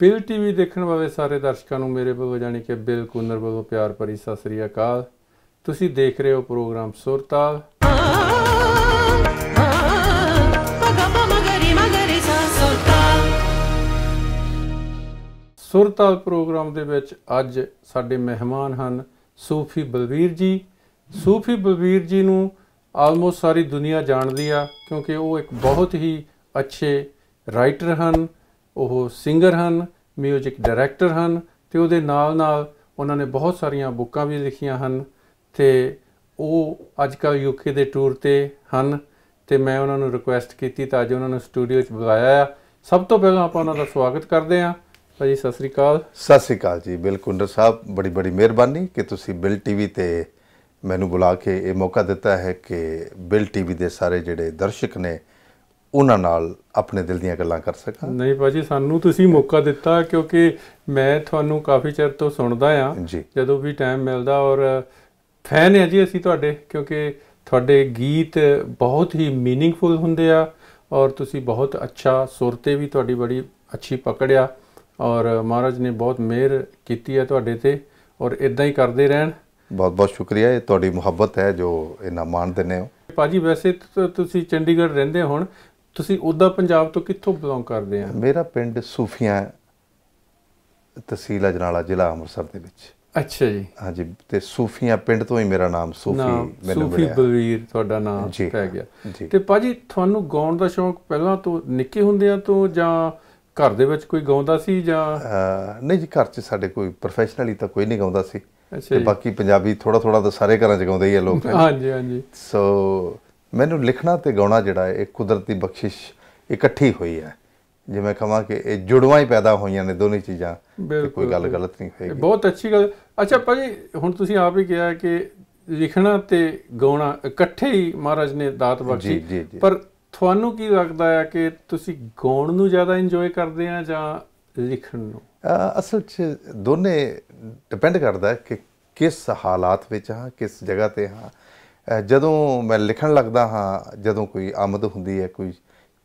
bill TV ਦੇਖਣ ਵਾਲੇ ਸਾਰੇ ਦਰਸ਼ਕਾਂ ਨੂੰ ਮੇਰੇ ਵੱਲੋਂ ਜਾਨੀ ਕਿ ਬਿਲ ਕੁਨਰ ਵੱਲੋਂ ਪਿਆਰ ਭਰੀ ਸਤਿ ਸ੍ਰੀ ਅਕਾਲ ਤੁਸੀਂ ਦੇਖ ਰਹੇ ਹੋ ਪ੍ਰੋਗਰਾਮ ਸੁਰਤਾਲ ਸੁਰਤਾਲ ਪ੍ਰੋਗਰਾਮ ਦੇ ਵਿੱਚ ਅੱਜ ਸਾਡੇ ਮਹਿਮਾਨ ਹਨ ਸੂਫੀ ਬਲਵੀਰ ਜੀ ਸੂਫੀ ਬਲਵੀਰ ਜੀ ਨੂੰ ਆਲਮੋਸਟ ਸਾਰੀ ਦੁਨੀਆ ਜਾਣਦੀ ਆ ਕਿਉਂਕਿ ਉਹ ਇੱਕ ਬਹੁਤ ਹੀ ਅੱਛੇ ਰਾਈਟਰ ਹਨ ਉਹ ਸਿੰਗਰ ਹਨ ਮਿਊਜ਼ਿਕ ਡਾਇਰੈਕਟਰ ਹਨ ਤੇ ਉਹਦੇ ਨਾਲ-ਨਾਲ ਉਹਨਾਂ ਨੇ ਬਹੁਤ ਸਾਰੀਆਂ ਬੁੱਕਾਂ ਵੀ ਲਿਖੀਆਂ ਹਨ ਤੇ ਉਹ ਅੱਜ ਕੱਲ ਯੂਕੇ ਦੇ ਟੂਰ ਤੇ ਹਨ ਤੇ ਮੈਂ ਉਹਨਾਂ ਨੂੰ ਰਿਕੁਐਸਟ ਕੀਤੀ ਤਾਂ ਅੱਜ ਉਹਨਾਂ ਨੂੰ ਸਟੂਡੀਓ 'ਚ ਬੁਲਾਇਆ ਆ ਸਭ ਤੋਂ ਪਹਿਲਾਂ ਆਪਾਂ ਉਹਨਾਂ ਦਾ ਸਵਾਗਤ ਕਰਦੇ ਹਾਂ ਭਾਜੀ ਸਤਿ ਸ੍ਰੀ ਅਕਾਲ ਸਤਿ ਸ੍ਰੀ ਅਕਾਲ ਜੀ ਬਿਲਕੁਲ ਬਿਲਕੁੰਦਰ ਸਾਹਿਬ ਬੜੀ ਬੜੀ ਮਿਹਰਬਾਨੀ ਕਿ ਤੁਸੀਂ ਬਿਲ ਟੀਵੀ ਤੇ ਮੈਨੂੰ ਬੁਲਾ ਕੇ ਇਹ ਮੌਕਾ ਦਿੱਤਾ ਹੈ ਕਿ ਬਿਲ ਟੀਵੀ ਦੇ ਸਾਰੇ ਜਿਹੜੇ ਦਰਸ਼ਕ ਨੇ ਉਹਨਾਂ ਨਾਲ ਆਪਣੇ ਦਿਲ ਦੀਆਂ ਗੱਲਾਂ ਕਰ ਸਕਾਂ ਨਹੀਂ ਭਾਜੀ ਸਾਨੂੰ ਤੁਸੀਂ ਮੌਕਾ ਦਿੱਤਾ ਕਿਉਂਕਿ ਮੈਂ ਤੁਹਾਨੂੰ ਕਾਫੀ ਚਿਰ ਤੋਂ ਸੁਣਦਾ ਆ ਜਦੋਂ ਵੀ ਟਾਈਮ ਮਿਲਦਾ ਔਰ ਫੈਨ ਹੈ ਜੀ ਅਸੀਂ ਤੁਹਾਡੇ ਕਿਉਂਕਿ ਤੁਹਾਡੇ ਗੀਤ ਬਹੁਤ ਹੀ मीनिंगफुल ਹੁੰਦੇ ਆ ਔਰ ਤੁਸੀਂ ਬਹੁਤ ਅੱਛਾ ਸੁਰ ਤੇ ਵੀ ਤੁਹਾਡੀ ਬੜੀ ਅੱਛੀ ਪਕੜਿਆ ਔਰ ਮਹਾਰਾਜ ਨੇ ਬਹੁਤ ਮਿਹਰ ਕੀਤੀ ਹੈ ਤੁਹਾਡੇ ਤੇ ਔਰ ਇਦਾਂ ਹੀ ਕਰਦੇ ਰਹਿਣ ਬਹੁਤ ਬਹੁਤ ਸ਼ੁਕਰੀਆ ਇਹ ਤੁਹਾਡੀ ਮੁਹੱਬਤ ਹੈ ਜੋ ਇਹਨਾਂ ਮਾਨ ਦਿੰਨੇ ਹੋ ਭਾਜੀ ਵੈਸੇ ਤੁਸੀਂ ਚੰਡੀਗੜ੍ਹ ਰਹਿੰਦੇ ਹੁਣ ਤੁਸੀਂ ਉਦਾਂ ਪੰਜਾਬ ਤੋਂ ਕਿੱਥੋਂ ਬਿਲੋਂਗ ਕਰਦੇ ਆ ਮੇਰਾ ਪਿੰਡ ਸੂਫੀਆਂ ਤਹਿਸੀਲ ਅਜਨਾਲਾ ਜ਼ਿਲ੍ਹਾ ਅੰਮ੍ਰਿਤਸਰ ਦੇ ਵਿੱਚ ਅੱਛਾ ਜੀ ਹਾਂਜੀ ਤੇ ਸੂਫੀਆਂ ਪਿੰਡ ਤੋਂ ਹੀ ਮੇਰਾ ਨਾਮ ਸੂਫੀ ਮੈਨੂੰ ਸੂਫੀ ਬਲਵੀਰ ਤੁਹਾਡਾ ਨਾਮ ਪੈ ਗਿਆ ਤੇ ਪਾਜੀ ਤੁਹਾਨੂੰ ਗਾਉਣ ਦਾ ਸ਼ੌਕ ਪਹਿਲਾਂ ਤੋਂ ਨਿੱਕੇ ਹੁੰਦਿਆਂ ਤੋਂ ਜਾਂ ਘਰ ਦੇ ਵਿੱਚ ਕੋਈ ਗਾਉਂਦਾ ਸੀ ਜਾਂ ਨਹੀਂ ਜੀ ਘਰ 'ਚ ਸਾਡੇ ਕੋਈ ਪ੍ਰੋਫੈਸ਼ਨਲੀ ਤਾਂ ਕੋਈ ਨਹੀਂ ਗਾਉਂਦਾ ਸੀ ਤੇ ਬਾਕੀ ਪੰਜਾਬੀ ਥੋੜਾ ਥੋੜਾ ਤਾਂ ਸਾਰੇ ਘਰਾਂ 'ਚ ਗਾਉਂਦੇ ਹੀ ਆ ਲੋਕ ਹਾਂਜੀ ਹਾਂਜੀ ਸੋ ਮੈਨੂੰ ਲਿਖਣਾ ਤੇ ਗਾਉਣਾ ਜਿਹੜਾ ਹੈ ਇਹ ਕੁਦਰਤੀ ਬਖਸ਼ਿਸ਼ ਇਕੱਠੀ ਹੋਈ ਹੈ ਜਿਵੇਂ ਕਹਾਂ ਕਿ ਇਹ ਜੁੜਵਾ ਹੀ ਪੈਦਾ ਹੋਈਆਂ ਨੇ ਦੋਨੇ ਚੀਜ਼ਾਂ ਕੋਈ ਗੱਲ ਗਲਤ ਨਹੀਂ ਹੋਏਗੀ ਬਹੁਤ ਅੱਛੀ ਗੱਲ ਅੱਛਾ ਭਾਜੀ ਹੁਣ ਤੁਸੀਂ ਆਪ ਹੀ ਕਿਹਾ ਕਿ ਲਿਖਣਾ ਤੇ ਗਾਉਣਾ ਇਕੱਠੇ ਹੀ ਮਹਾਰਾਜ ਨੇ ਦਾਤ ਬਖਸ਼ੀ ਪਰ ਤੁਹਾਨੂੰ ਕੀ ਲੱਗਦਾ ਹੈ ਕਿ ਤੁਸੀਂ ਗਾਉਣ ਨੂੰ ਜ਼ਿਆਦਾ ਇੰਜੋਏ ਕਰਦੇ ਆ ਜਾਂ ਲਿਖਣ ਨੂੰ ਅਸਲ 'ਚ ਦੋਨੇ ਡਿਪੈਂਡ ਕਰਦਾ ਹੈ ਕਿ ਕਿਸ ਹਾਲਾਤ ਵਿੱਚ ਹਾਂ ਕਿਸ ਜਗ੍ਹਾ ਤੇ ਹਾਂ ਜਦੋਂ ਮੈਂ ਲਿਖਣ ਲੱਗਦਾ ਹਾਂ ਜਦੋਂ ਕੋਈ ਆਮਦ ਹੁੰਦੀ ਹੈ ਕੋਈ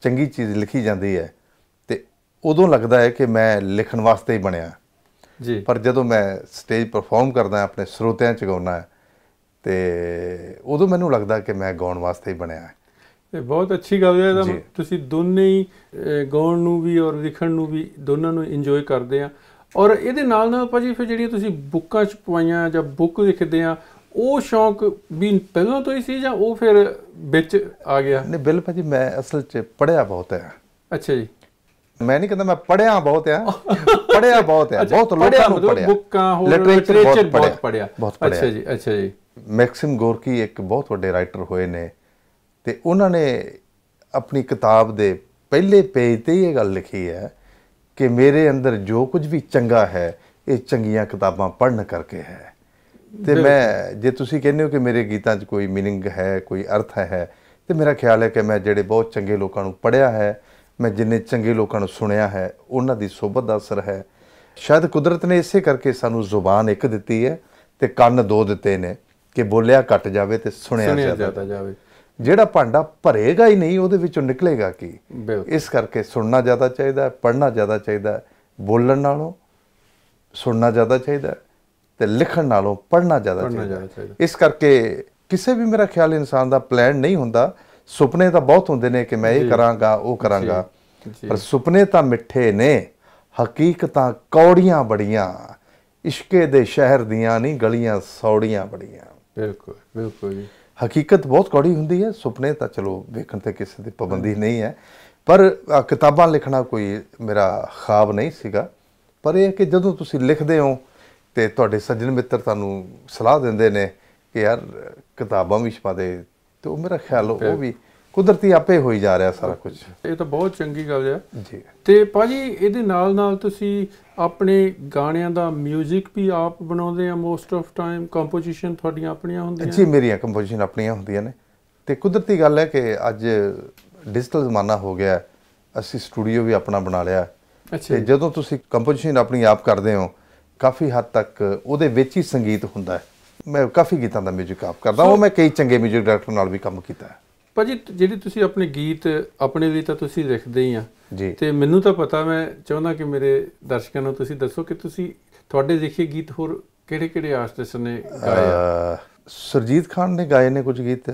ਚੰਗੀ ਚੀਜ਼ ਲਿਖੀ ਜਾਂਦੀ ਹੈ ਤੇ ਉਦੋਂ ਲੱਗਦਾ ਹੈ ਕਿ ਮੈਂ ਲਿਖਣ ਵਾਸਤੇ ਹੀ ਬਣਿਆ ਜੀ ਪਰ ਜਦੋਂ ਮੈਂ ਸਟੇਜ ਪਰਫਾਰਮ ਕਰਦਾ ਆਪਣੇ ਸਰੋਤਿਆਂ ਚ ਗਾਉਣਾ ਤੇ ਉਦੋਂ ਮੈਨੂੰ ਲੱਗਦਾ ਕਿ ਮੈਂ ਗਾਉਣ ਵਾਸਤੇ ਹੀ ਬਣਿਆ ਇਹ ਬਹੁਤ ਅੱਛੀ ਗੱਲ ਹੈ ਤਾਂ ਤੁਸੀਂ ਦੋਨੇ ਹੀ ਗਾਉਣ ਨੂੰ ਵੀ ਔਰ ਲਿਖਣ ਨੂੰ ਵੀ ਦੋਨਾਂ ਨੂੰ ਇੰਜੋਏ ਕਰਦੇ ਆ ਔਰ ਇਹਦੇ ਨਾਲ ਨਾਲ ਭਾਜੀ ਫਿਰ ਜਿਹੜੀਆਂ ਤੁਸੀਂ ਬੁੱਕਾਂ ਚ ਪਵਾਈਆਂ ਜਾਂ ਬੁੱਕ ਲਿਖਦੇ ਆ ਉਹ ਸ਼ੌਂਕ ਵੀ ਪਹਿਲਾਂ ਤੋਂ ਹੀ ਸੀ ਜਾਂ ਉਹ ਫਿਰ ਵਿੱਚ ਆ ਗਿਆ ਨਹੀਂ ਬਿਲ ਭਾਜੀ ਮੈਂ ਅਸਲ 'ਚ ਪੜਿਆ ਬਹੁਤ ਹੈ ਅੱਛਾ ਜੀ ਮੈਂ ਨਹੀਂ ਕਹਿੰਦਾ ਮੈਂ ਪੜਿਆ ਬਹੁਤ ਹੈ ਪੜਿਆ ਬਹੁਤ ਹੈ ਬਹੁਤ ਲੋਕਾਂ ਨੂੰ ਪੜਿਆ ਬੁੱਕਾਂ ਹੋਰ ਲਿਟਰੇਚਰ ਬਹੁਤ ਪੜਿਆ ਅੱਛਾ ਜੀ ਅੱਛਾ ਜੀ ਮੈਕਸਿਮ ਗੋਰਕੀ ਇੱਕ ਬਹੁਤ ਵੱਡੇ ਰਾਈਟਰ ਹੋਏ ਨੇ ਤੇ ਉਹਨਾਂ ਨੇ ਆਪਣੀ ਕਿਤਾਬ ਦੇ ਪਹਿਲੇ ਪੇਜ ਤੇ ਇਹ ਗੱਲ ਲਿਖੀ ਹੈ ਕਿ ਮੇਰੇ ਅੰਦਰ ਜੋ ਕੁਝ ਵੀ ਚੰਗਾ ਹੈ ਇਹ ਚੰਗੀਆਂ ਕਿਤਾਬਾਂ ਪੜਨ ਕਰਕੇ ਹੈ ਤੇ ਮੈਂ ਜੇ ਤੁਸੀਂ ਕਹਿੰਦੇ ਹੋ ਕਿ ਮੇਰੇ ਗੀਤਾਂ 'ਚ ਕੋਈ मीनिंग ਹੈ ਕੋਈ ਅਰਥ ਹੈ ਤੇ ਮੇਰਾ ਖਿਆਲ ਹੈ ਕਿ ਮੈਂ ਜਿਹੜੇ ਬਹੁਤ ਚੰਗੇ ਲੋਕਾਂ ਨੂੰ ਪੜਿਆ ਹੈ ਮੈਂ ਜਿੰਨੇ ਚੰਗੇ ਲੋਕਾਂ ਨੂੰ ਸੁਣਿਆ ਹੈ ਉਹਨਾਂ ਦੀ ਸੋਭਤ ਦਾ ਅਸਰ ਹੈ ਸ਼ਾਇਦ ਕੁਦਰਤ ਨੇ ਇਸੇ ਕਰਕੇ ਸਾਨੂੰ ਜ਼ੁਬਾਨ ਇੱਕ ਦਿੱਤੀ ਹੈ ਤੇ ਕੰਨ ਦੋ ਦਿੱਤੇ ਨੇ ਕਿ ਬੋਲਿਆ ਘਟ ਜਾਵੇ ਤੇ ਸੁਣਿਆ ਜ਼ਿਆਦਾ ਜਾਵੇ ਜਿਹੜਾ ਭਾਂਡਾ ਭਰੇਗਾ ਹੀ ਨਹੀਂ ਉਹਦੇ ਵਿੱਚੋਂ ਨਿਕਲੇਗਾ ਕੀ ਇਸ ਕਰਕੇ ਸੁਣਨਾ ਜ਼ਿਆਦਾ ਚਾਹੀਦਾ ਹੈ ਪੜ੍ਹਨਾ ਜ਼ਿਆਦਾ ਚਾਹੀਦਾ ਹੈ ਬੋਲਣ ਨਾਲੋਂ ਸੁਣਨਾ ਜ਼ਿਆਦਾ ਚਾਹੀਦਾ ਤੇ ਲਿਖਣ ਨਾਲੋਂ ਪੜ੍ਹਨਾ ਜ਼ਿਆਦਾ ਚਾਹੀਦਾ ਇਸ ਕਰਕੇ ਕਿਸੇ ਵੀ ਮੇਰਾ ਖਿਆਲ ਇਨਸਾਨ ਦਾ ਪਲਾਨ ਨਹੀਂ ਹੁੰਦਾ ਸੁਪਨੇ ਤਾਂ ਬਹੁਤ ਹੁੰਦੇ ਨੇ ਕਿ ਮੈਂ ਇਹ ਕਰਾਂਗਾ ਉਹ ਕਰਾਂਗਾ ਪਰ ਸੁਪਨੇ ਤਾਂ ਮਿੱਠੇ ਨੇ ਹਕੀਕਤਾਂ ਕੌੜੀਆਂ ਬੜੀਆਂ ਇਸ਼ਕੇ ਦੇ ਸ਼ਹਿਰ ਦੀਆਂ ਨਹੀਂ ਗਲੀਆਂ ਸੌੜੀਆਂ ਬੜੀਆਂ ਬਿਲਕੁਲ ਬਿਲਕੁਲ ਜੀ ਹਕੀਕਤ ਬਹੁਤ ਕੌੜੀ ਹੁੰਦੀ ਹੈ ਸੁਪਨੇ ਤਾਂ ਚਲੋ ਵੇਖਣ ਤੇ ਕਿਸੇ ਦੀ ਪਾਬੰਦੀ ਨਹੀਂ ਹੈ ਪਰ ਕਿਤਾਬਾਂ ਲਿਖਣਾ ਕੋਈ ਮੇਰਾ ਖਾਬ ਨਹੀਂ ਸੀਗਾ ਪਰ ਇਹ ਕਿ ਜਦੋਂ ਤੁਸੀਂ ਲਿਖਦੇ ਹੋ ਤੇ ਤੁਹਾਡੇ ਸੱਜਣ ਮਿੱਤਰ ਤੁਹਾਨੂੰ ਸਲਾਹ ਦਿੰਦੇ ਨੇ ਕਿ ਯਾਰ ਕਿਤਾਬਾਂ ਵੀ ਛਪਾ ਦੇ ਤੇ ਉਹ ਮੇਰਾ ਖਿਆਲ ਉਹ ਵੀ ਕੁਦਰਤੀ ਆਪੇ ਹੋਈ ਜਾ ਰਿਹਾ ਸਾਰਾ ਕੁਝ ਇਹ ਤਾਂ ਬਹੁਤ ਚੰਗੀ ਗੱਲ ਹੈ ਜੀ ਤੇ ਭਾਜੀ ਇਹਦੇ ਨਾਲ ਨਾਲ ਤੁਸੀਂ ਆਪਣੇ ਗਾਣਿਆਂ ਦਾ 뮤직 ਵੀ ਆਪ ਬਣਾਉਂਦੇ ਆ ਮੋਸਟ ਆਫ ਟਾਈਮ ਕੰਪੋਜੀਸ਼ਨ ਤੁਹਾਡੀਆਂ ਆਪਣੀਆਂ ਹੁੰਦੀਆਂ ਜੀ ਮੇਰੀਆਂ ਕੰਪੋਜੀਸ਼ਨ ਆਪਣੀਆਂ ਹੁੰਦੀਆਂ ਨੇ ਤੇ ਕੁਦਰਤੀ ਗੱਲ ਹੈ ਕਿ ਅੱਜ ਡਿਜੀਟਲ ਜ਼ਮਾਨਾ ਹੋ ਗਿਆ ਅਸੀਂ ਸਟੂਡੀਓ ਵੀ ਆਪਣਾ ਬਣਾ ਲਿਆ ਤੇ ਜਦੋਂ ਤੁਸੀਂ ਕੰਪੋਜੀਸ਼ਨ ਆਪਣੀ ਆਪ ਕਰਦੇ ਹੋ ਕਾਫੀ ਹੱਦ ਤੱਕ ਉਹਦੇ ਵਿੱਚ ਹੀ ਸੰਗੀਤ ਹੁੰਦਾ ਹੈ ਮੈਂ ਕਾਫੀ ਗੀਤਾਂ ਦਾ 뮤직 ਆਪ ਕਰਦਾ ਉਹ ਮੈਂ ਕਈ ਚੰਗੇ 뮤직 ਡਾਇਰੈਕਟਰ ਨਾਲ ਵੀ ਕੰਮ ਕੀਤਾ ਹੈ ਭਾਜੀ ਜਿਹੜੀ ਤੁਸੀਂ ਆਪਣੇ ਗੀਤ ਆਪਣੇ ਲਈ ਤਾਂ ਤੁਸੀਂ ਲਿਖਦੇ ਹੀ ਆ ਤੇ ਮੈਨੂੰ ਤਾਂ ਪਤਾ ਮੈਂ ਚਾਹੁੰਦਾ ਕਿ ਮੇਰੇ ਦਰਸ਼ਕਾਂ ਨੂੰ ਤੁਸੀਂ ਦੱਸੋ ਕਿ ਤੁਸੀਂ ਤੁਹਾਡੇ ਦੇਖੇ ਗੀਤ ਹੋਰ ਕਿਹੜੇ-ਕਿਹੜੇ ਆਰਟਿਸਟ ਨੇ ਗਾਏ ਸਰਜੀਤ ਖਾਨ ਨੇ ਗਾਏ ਨੇ ਕੁਝ ਗੀਤ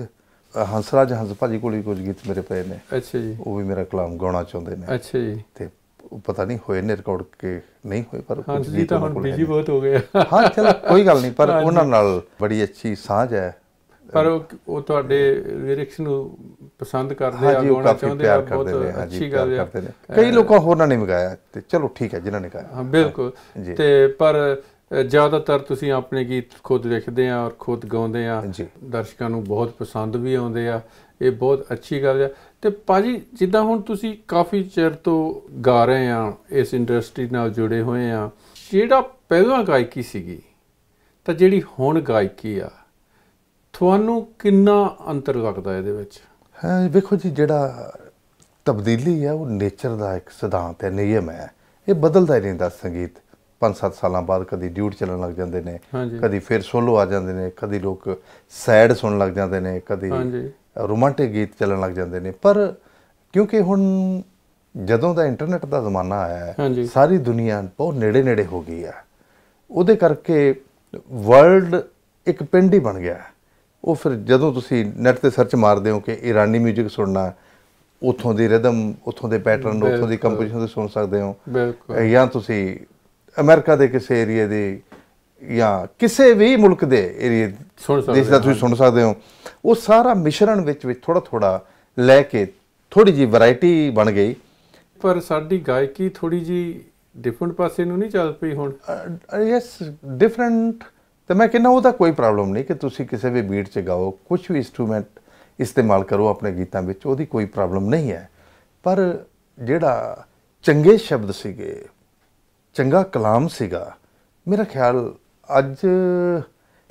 ਹੰਸਰਾਜ ਹੰਸ ਭਾਜੀ ਕੋਲ ਵੀ ਕੁਝ ਗੀਤ ਮੇਰੇ ਪਏ ਨੇ ਅੱਛਾ ਜੀ ਉਹ ਵੀ ਮੇਰਾ ਕਲਾਮ ਗਾਉਣਾ ਚਾਹੁੰਦੇ ਨੇ ਅੱਛਾ ਜੀ ਤੇ ਪਤਾ ਨਹੀਂ ਹੋਏ ਨੇ ਰਿਕਾਰਡ ਕੇ ਨਹੀਂ ਹੋਏ ਪਰ ਹਾਂ ਜੀ ਤਾਂ ਹੁਣ ਬਿਜੀ ਬਹੁਤ ਹੋ ਗਏ ਹਾਂ ਚਲ ਕੋਈ ਗੱਲ ਨਹੀਂ ਪਰ ਉਹਨਾਂ ਨਾਲ ਬੜੀ ਅੱਛੀ ਸਾਂਝ ਹੈ ਪਰ ਉਹ ਤੁਹਾਡੇ ਲਿਰਿਕਸ ਨੂੰ ਪਸੰਦ ਕਰਦੇ ਆ ਗਾਉਣਾ ਚਾਹੁੰਦੇ ਆ ਬਹੁਤ ਅੱਛੀ ਗੱਲ ਹੈ ਕਈ ਲੋਕਾਂ ਹੋਰਨਾਂ ਨੇ ਮਗਾਇਆ ਤੇ ਚਲੋ ਠੀਕ ਹੈ ਜਿਨ੍ਹਾਂ ਨੇ ਕਹਾ ਹਾਂ ਬਿਲਕੁਲ ਤੇ ਪਰ ਜ਼ਿਆਦਾਤਰ ਤੁਸੀਂ ਆਪਣੇ ਗੀਤ ਖੁਦ ਲਿਖਦੇ ਆ ਔਰ ਖੁਦ ਗਾਉਂਦੇ ਆ ਦਰਸ਼ਕਾਂ ਨੂੰ ਬਹੁਤ ਪਸੰਦ ਵੀ ਆਉਂਦੇ ਆ ਇਹ ਬਹੁਤ ਅੱਛੀ ਗੱਲ ਹੈ ਤੇ ਪਾਜੀ ਜਿੱਦਾਂ ਹੁਣ ਤੁਸੀਂ ਕਾਫੀ ਚਿਰ ਤੋਂ ਗਾ ਰਹੇ ਆ ਇਸ ਇੰਡਸਟਰੀ ਨਾਲ ਜੁੜੇ ਹੋਏ ਆ ਜਿਹੜਾ ਪਹਿਲਾਂ ਗਾਇਕੀ ਸੀਗੀ ਤਾਂ ਜਿਹੜੀ ਹੁਣ ਗਾਇਕੀ ਆ ਤੁਹਾਨੂੰ ਕਿੰਨਾ ਅੰਤਰ ਲੱਗਦਾ ਇਹਦੇ ਵਿੱਚ ਹਾਂ ਵੇਖੋ ਜੀ ਜਿਹੜਾ ਤਬਦੀਲੀ ਆ ਉਹ ਨੇਚਰ ਦਾ ਇੱਕ ਸਿਧਾਂਤ ਹੈ ਨਿਯਮ ਹੈ ਇਹ ਬਦਲਦਾ ਹੀ ਰਹਿੰਦਾ ਸੰਗੀਤ 5-7 ਸਾਲਾਂ ਬਾਅਦ ਕਦੀ ਡਿਊਟ ਚੱਲਣ ਲੱਗ ਜਾਂਦੇ ਨੇ ਕਦੀ ਫਿਰ ਸੋਲੋ ਆ ਜਾਂਦੇ ਨੇ ਕਦੀ ਲੋਕ ਸੈਡ ਸੁਣਨ ਲੱਗ ਜਾਂਦੇ ਨੇ ਕਦੀ ਰੋਮਾਂਟਿਕ ਗੀਤ ਚੱਲਣ ਲੱਗ ਜਾਂਦੇ ਨੇ ਪਰ ਕਿਉਂਕਿ ਹੁਣ ਜਦੋਂ ਦਾ ਇੰਟਰਨੈਟ ਦਾ ਜ਼ਮਾਨਾ ਆਇਆ ਹੈ ਸਾਰੀ ਦੁਨੀਆ ਬਹੁਤ ਨੇੜੇ ਨੇੜੇ ਹੋ ਗਈ ਹੈ ਉਹਦੇ ਕਰਕੇ ਵਰਲਡ ਇੱਕ ਪਿੰਡ ਹੀ ਬਣ ਗਿਆ ਉਹ ਫਿਰ ਜਦੋਂ ਤੁਸੀਂ ਨੈਟ ਤੇ ਸਰਚ ਮਾਰਦੇ ਹੋ ਕਿ ਇਰਾਨੀ 뮤직 ਸੁਣਨਾ ਉਥੋਂ ਦੀ ਰਿਦਮ ਉਥੋਂ ਦੇ ਪੈਟਰਨ ਉਥੋਂ ਦੀ ਕੰਪੋਜੀਸ਼ਨ ਤੁਸੀਂ ਸੁਣ ਸਕਦੇ ਹੋ ਜਾਂ ਤੁਸੀਂ ਅਮਰੀਕਾ ਦੇ ਕਿਸੇ ਏਰੀਆ ਦੇ ਜਾਂ ਕਿਸੇ ਵੀ ਮੁਲਕ ਦੇ ਏਰੀਆ ਦੇਸ਼ ਤੁਸੀਂ ਸੁਣ ਸਕਦੇ ਹੋ ਉਹ ਸਾਰਾ ਮਿਸ਼ਰਣ ਵਿੱਚ ਵਿੱਚ ਥੋੜਾ ਥੋੜਾ ਲੈ ਕੇ ਥੋੜੀ ਜੀ ਵੈਰਾਈਟੀ ਬਣ ਗਈ ਪਰ ਸਾਡੀ ਗਾਇਕੀ ਥੋੜੀ ਜੀ ਡਿਫਰੈਂਟ ਪਾਸੇ ਨੂੰ ਨਹੀਂ ਚੱਲ ਪਈ ਹੁਣ ਯੈਸ ਡਿਫਰੈਂਟ ਤੇ ਮੈਂ ਕਹਿੰਦਾ ਉਹਦਾ ਕੋਈ ਪ੍ਰੋਬਲਮ ਨਹੀਂ ਕਿ ਤੁਸੀਂ ਕਿਸੇ ਵੀ ਬੀਟ 'ਚ ਗਾਓ ਕੁਝ ਵੀ ਇਨਸਟਰੂਮੈਂਟ ਇਸਤੇਮਾਲ ਕਰੋ ਆਪਣੇ ਗੀਤਾਂ ਵਿੱਚ ਉਹਦੀ ਕੋਈ ਪ੍ਰੋਬਲਮ ਨਹੀਂ ਹੈ ਪਰ ਜਿਹੜਾ ਚੰਗੇ ਸ਼ਬਦ ਸੀਗੇ ਚੰਗਾ ਕਲਾਮ ਸੀਗਾ ਮੇਰਾ ਖਿਆਲ ਅੱਜ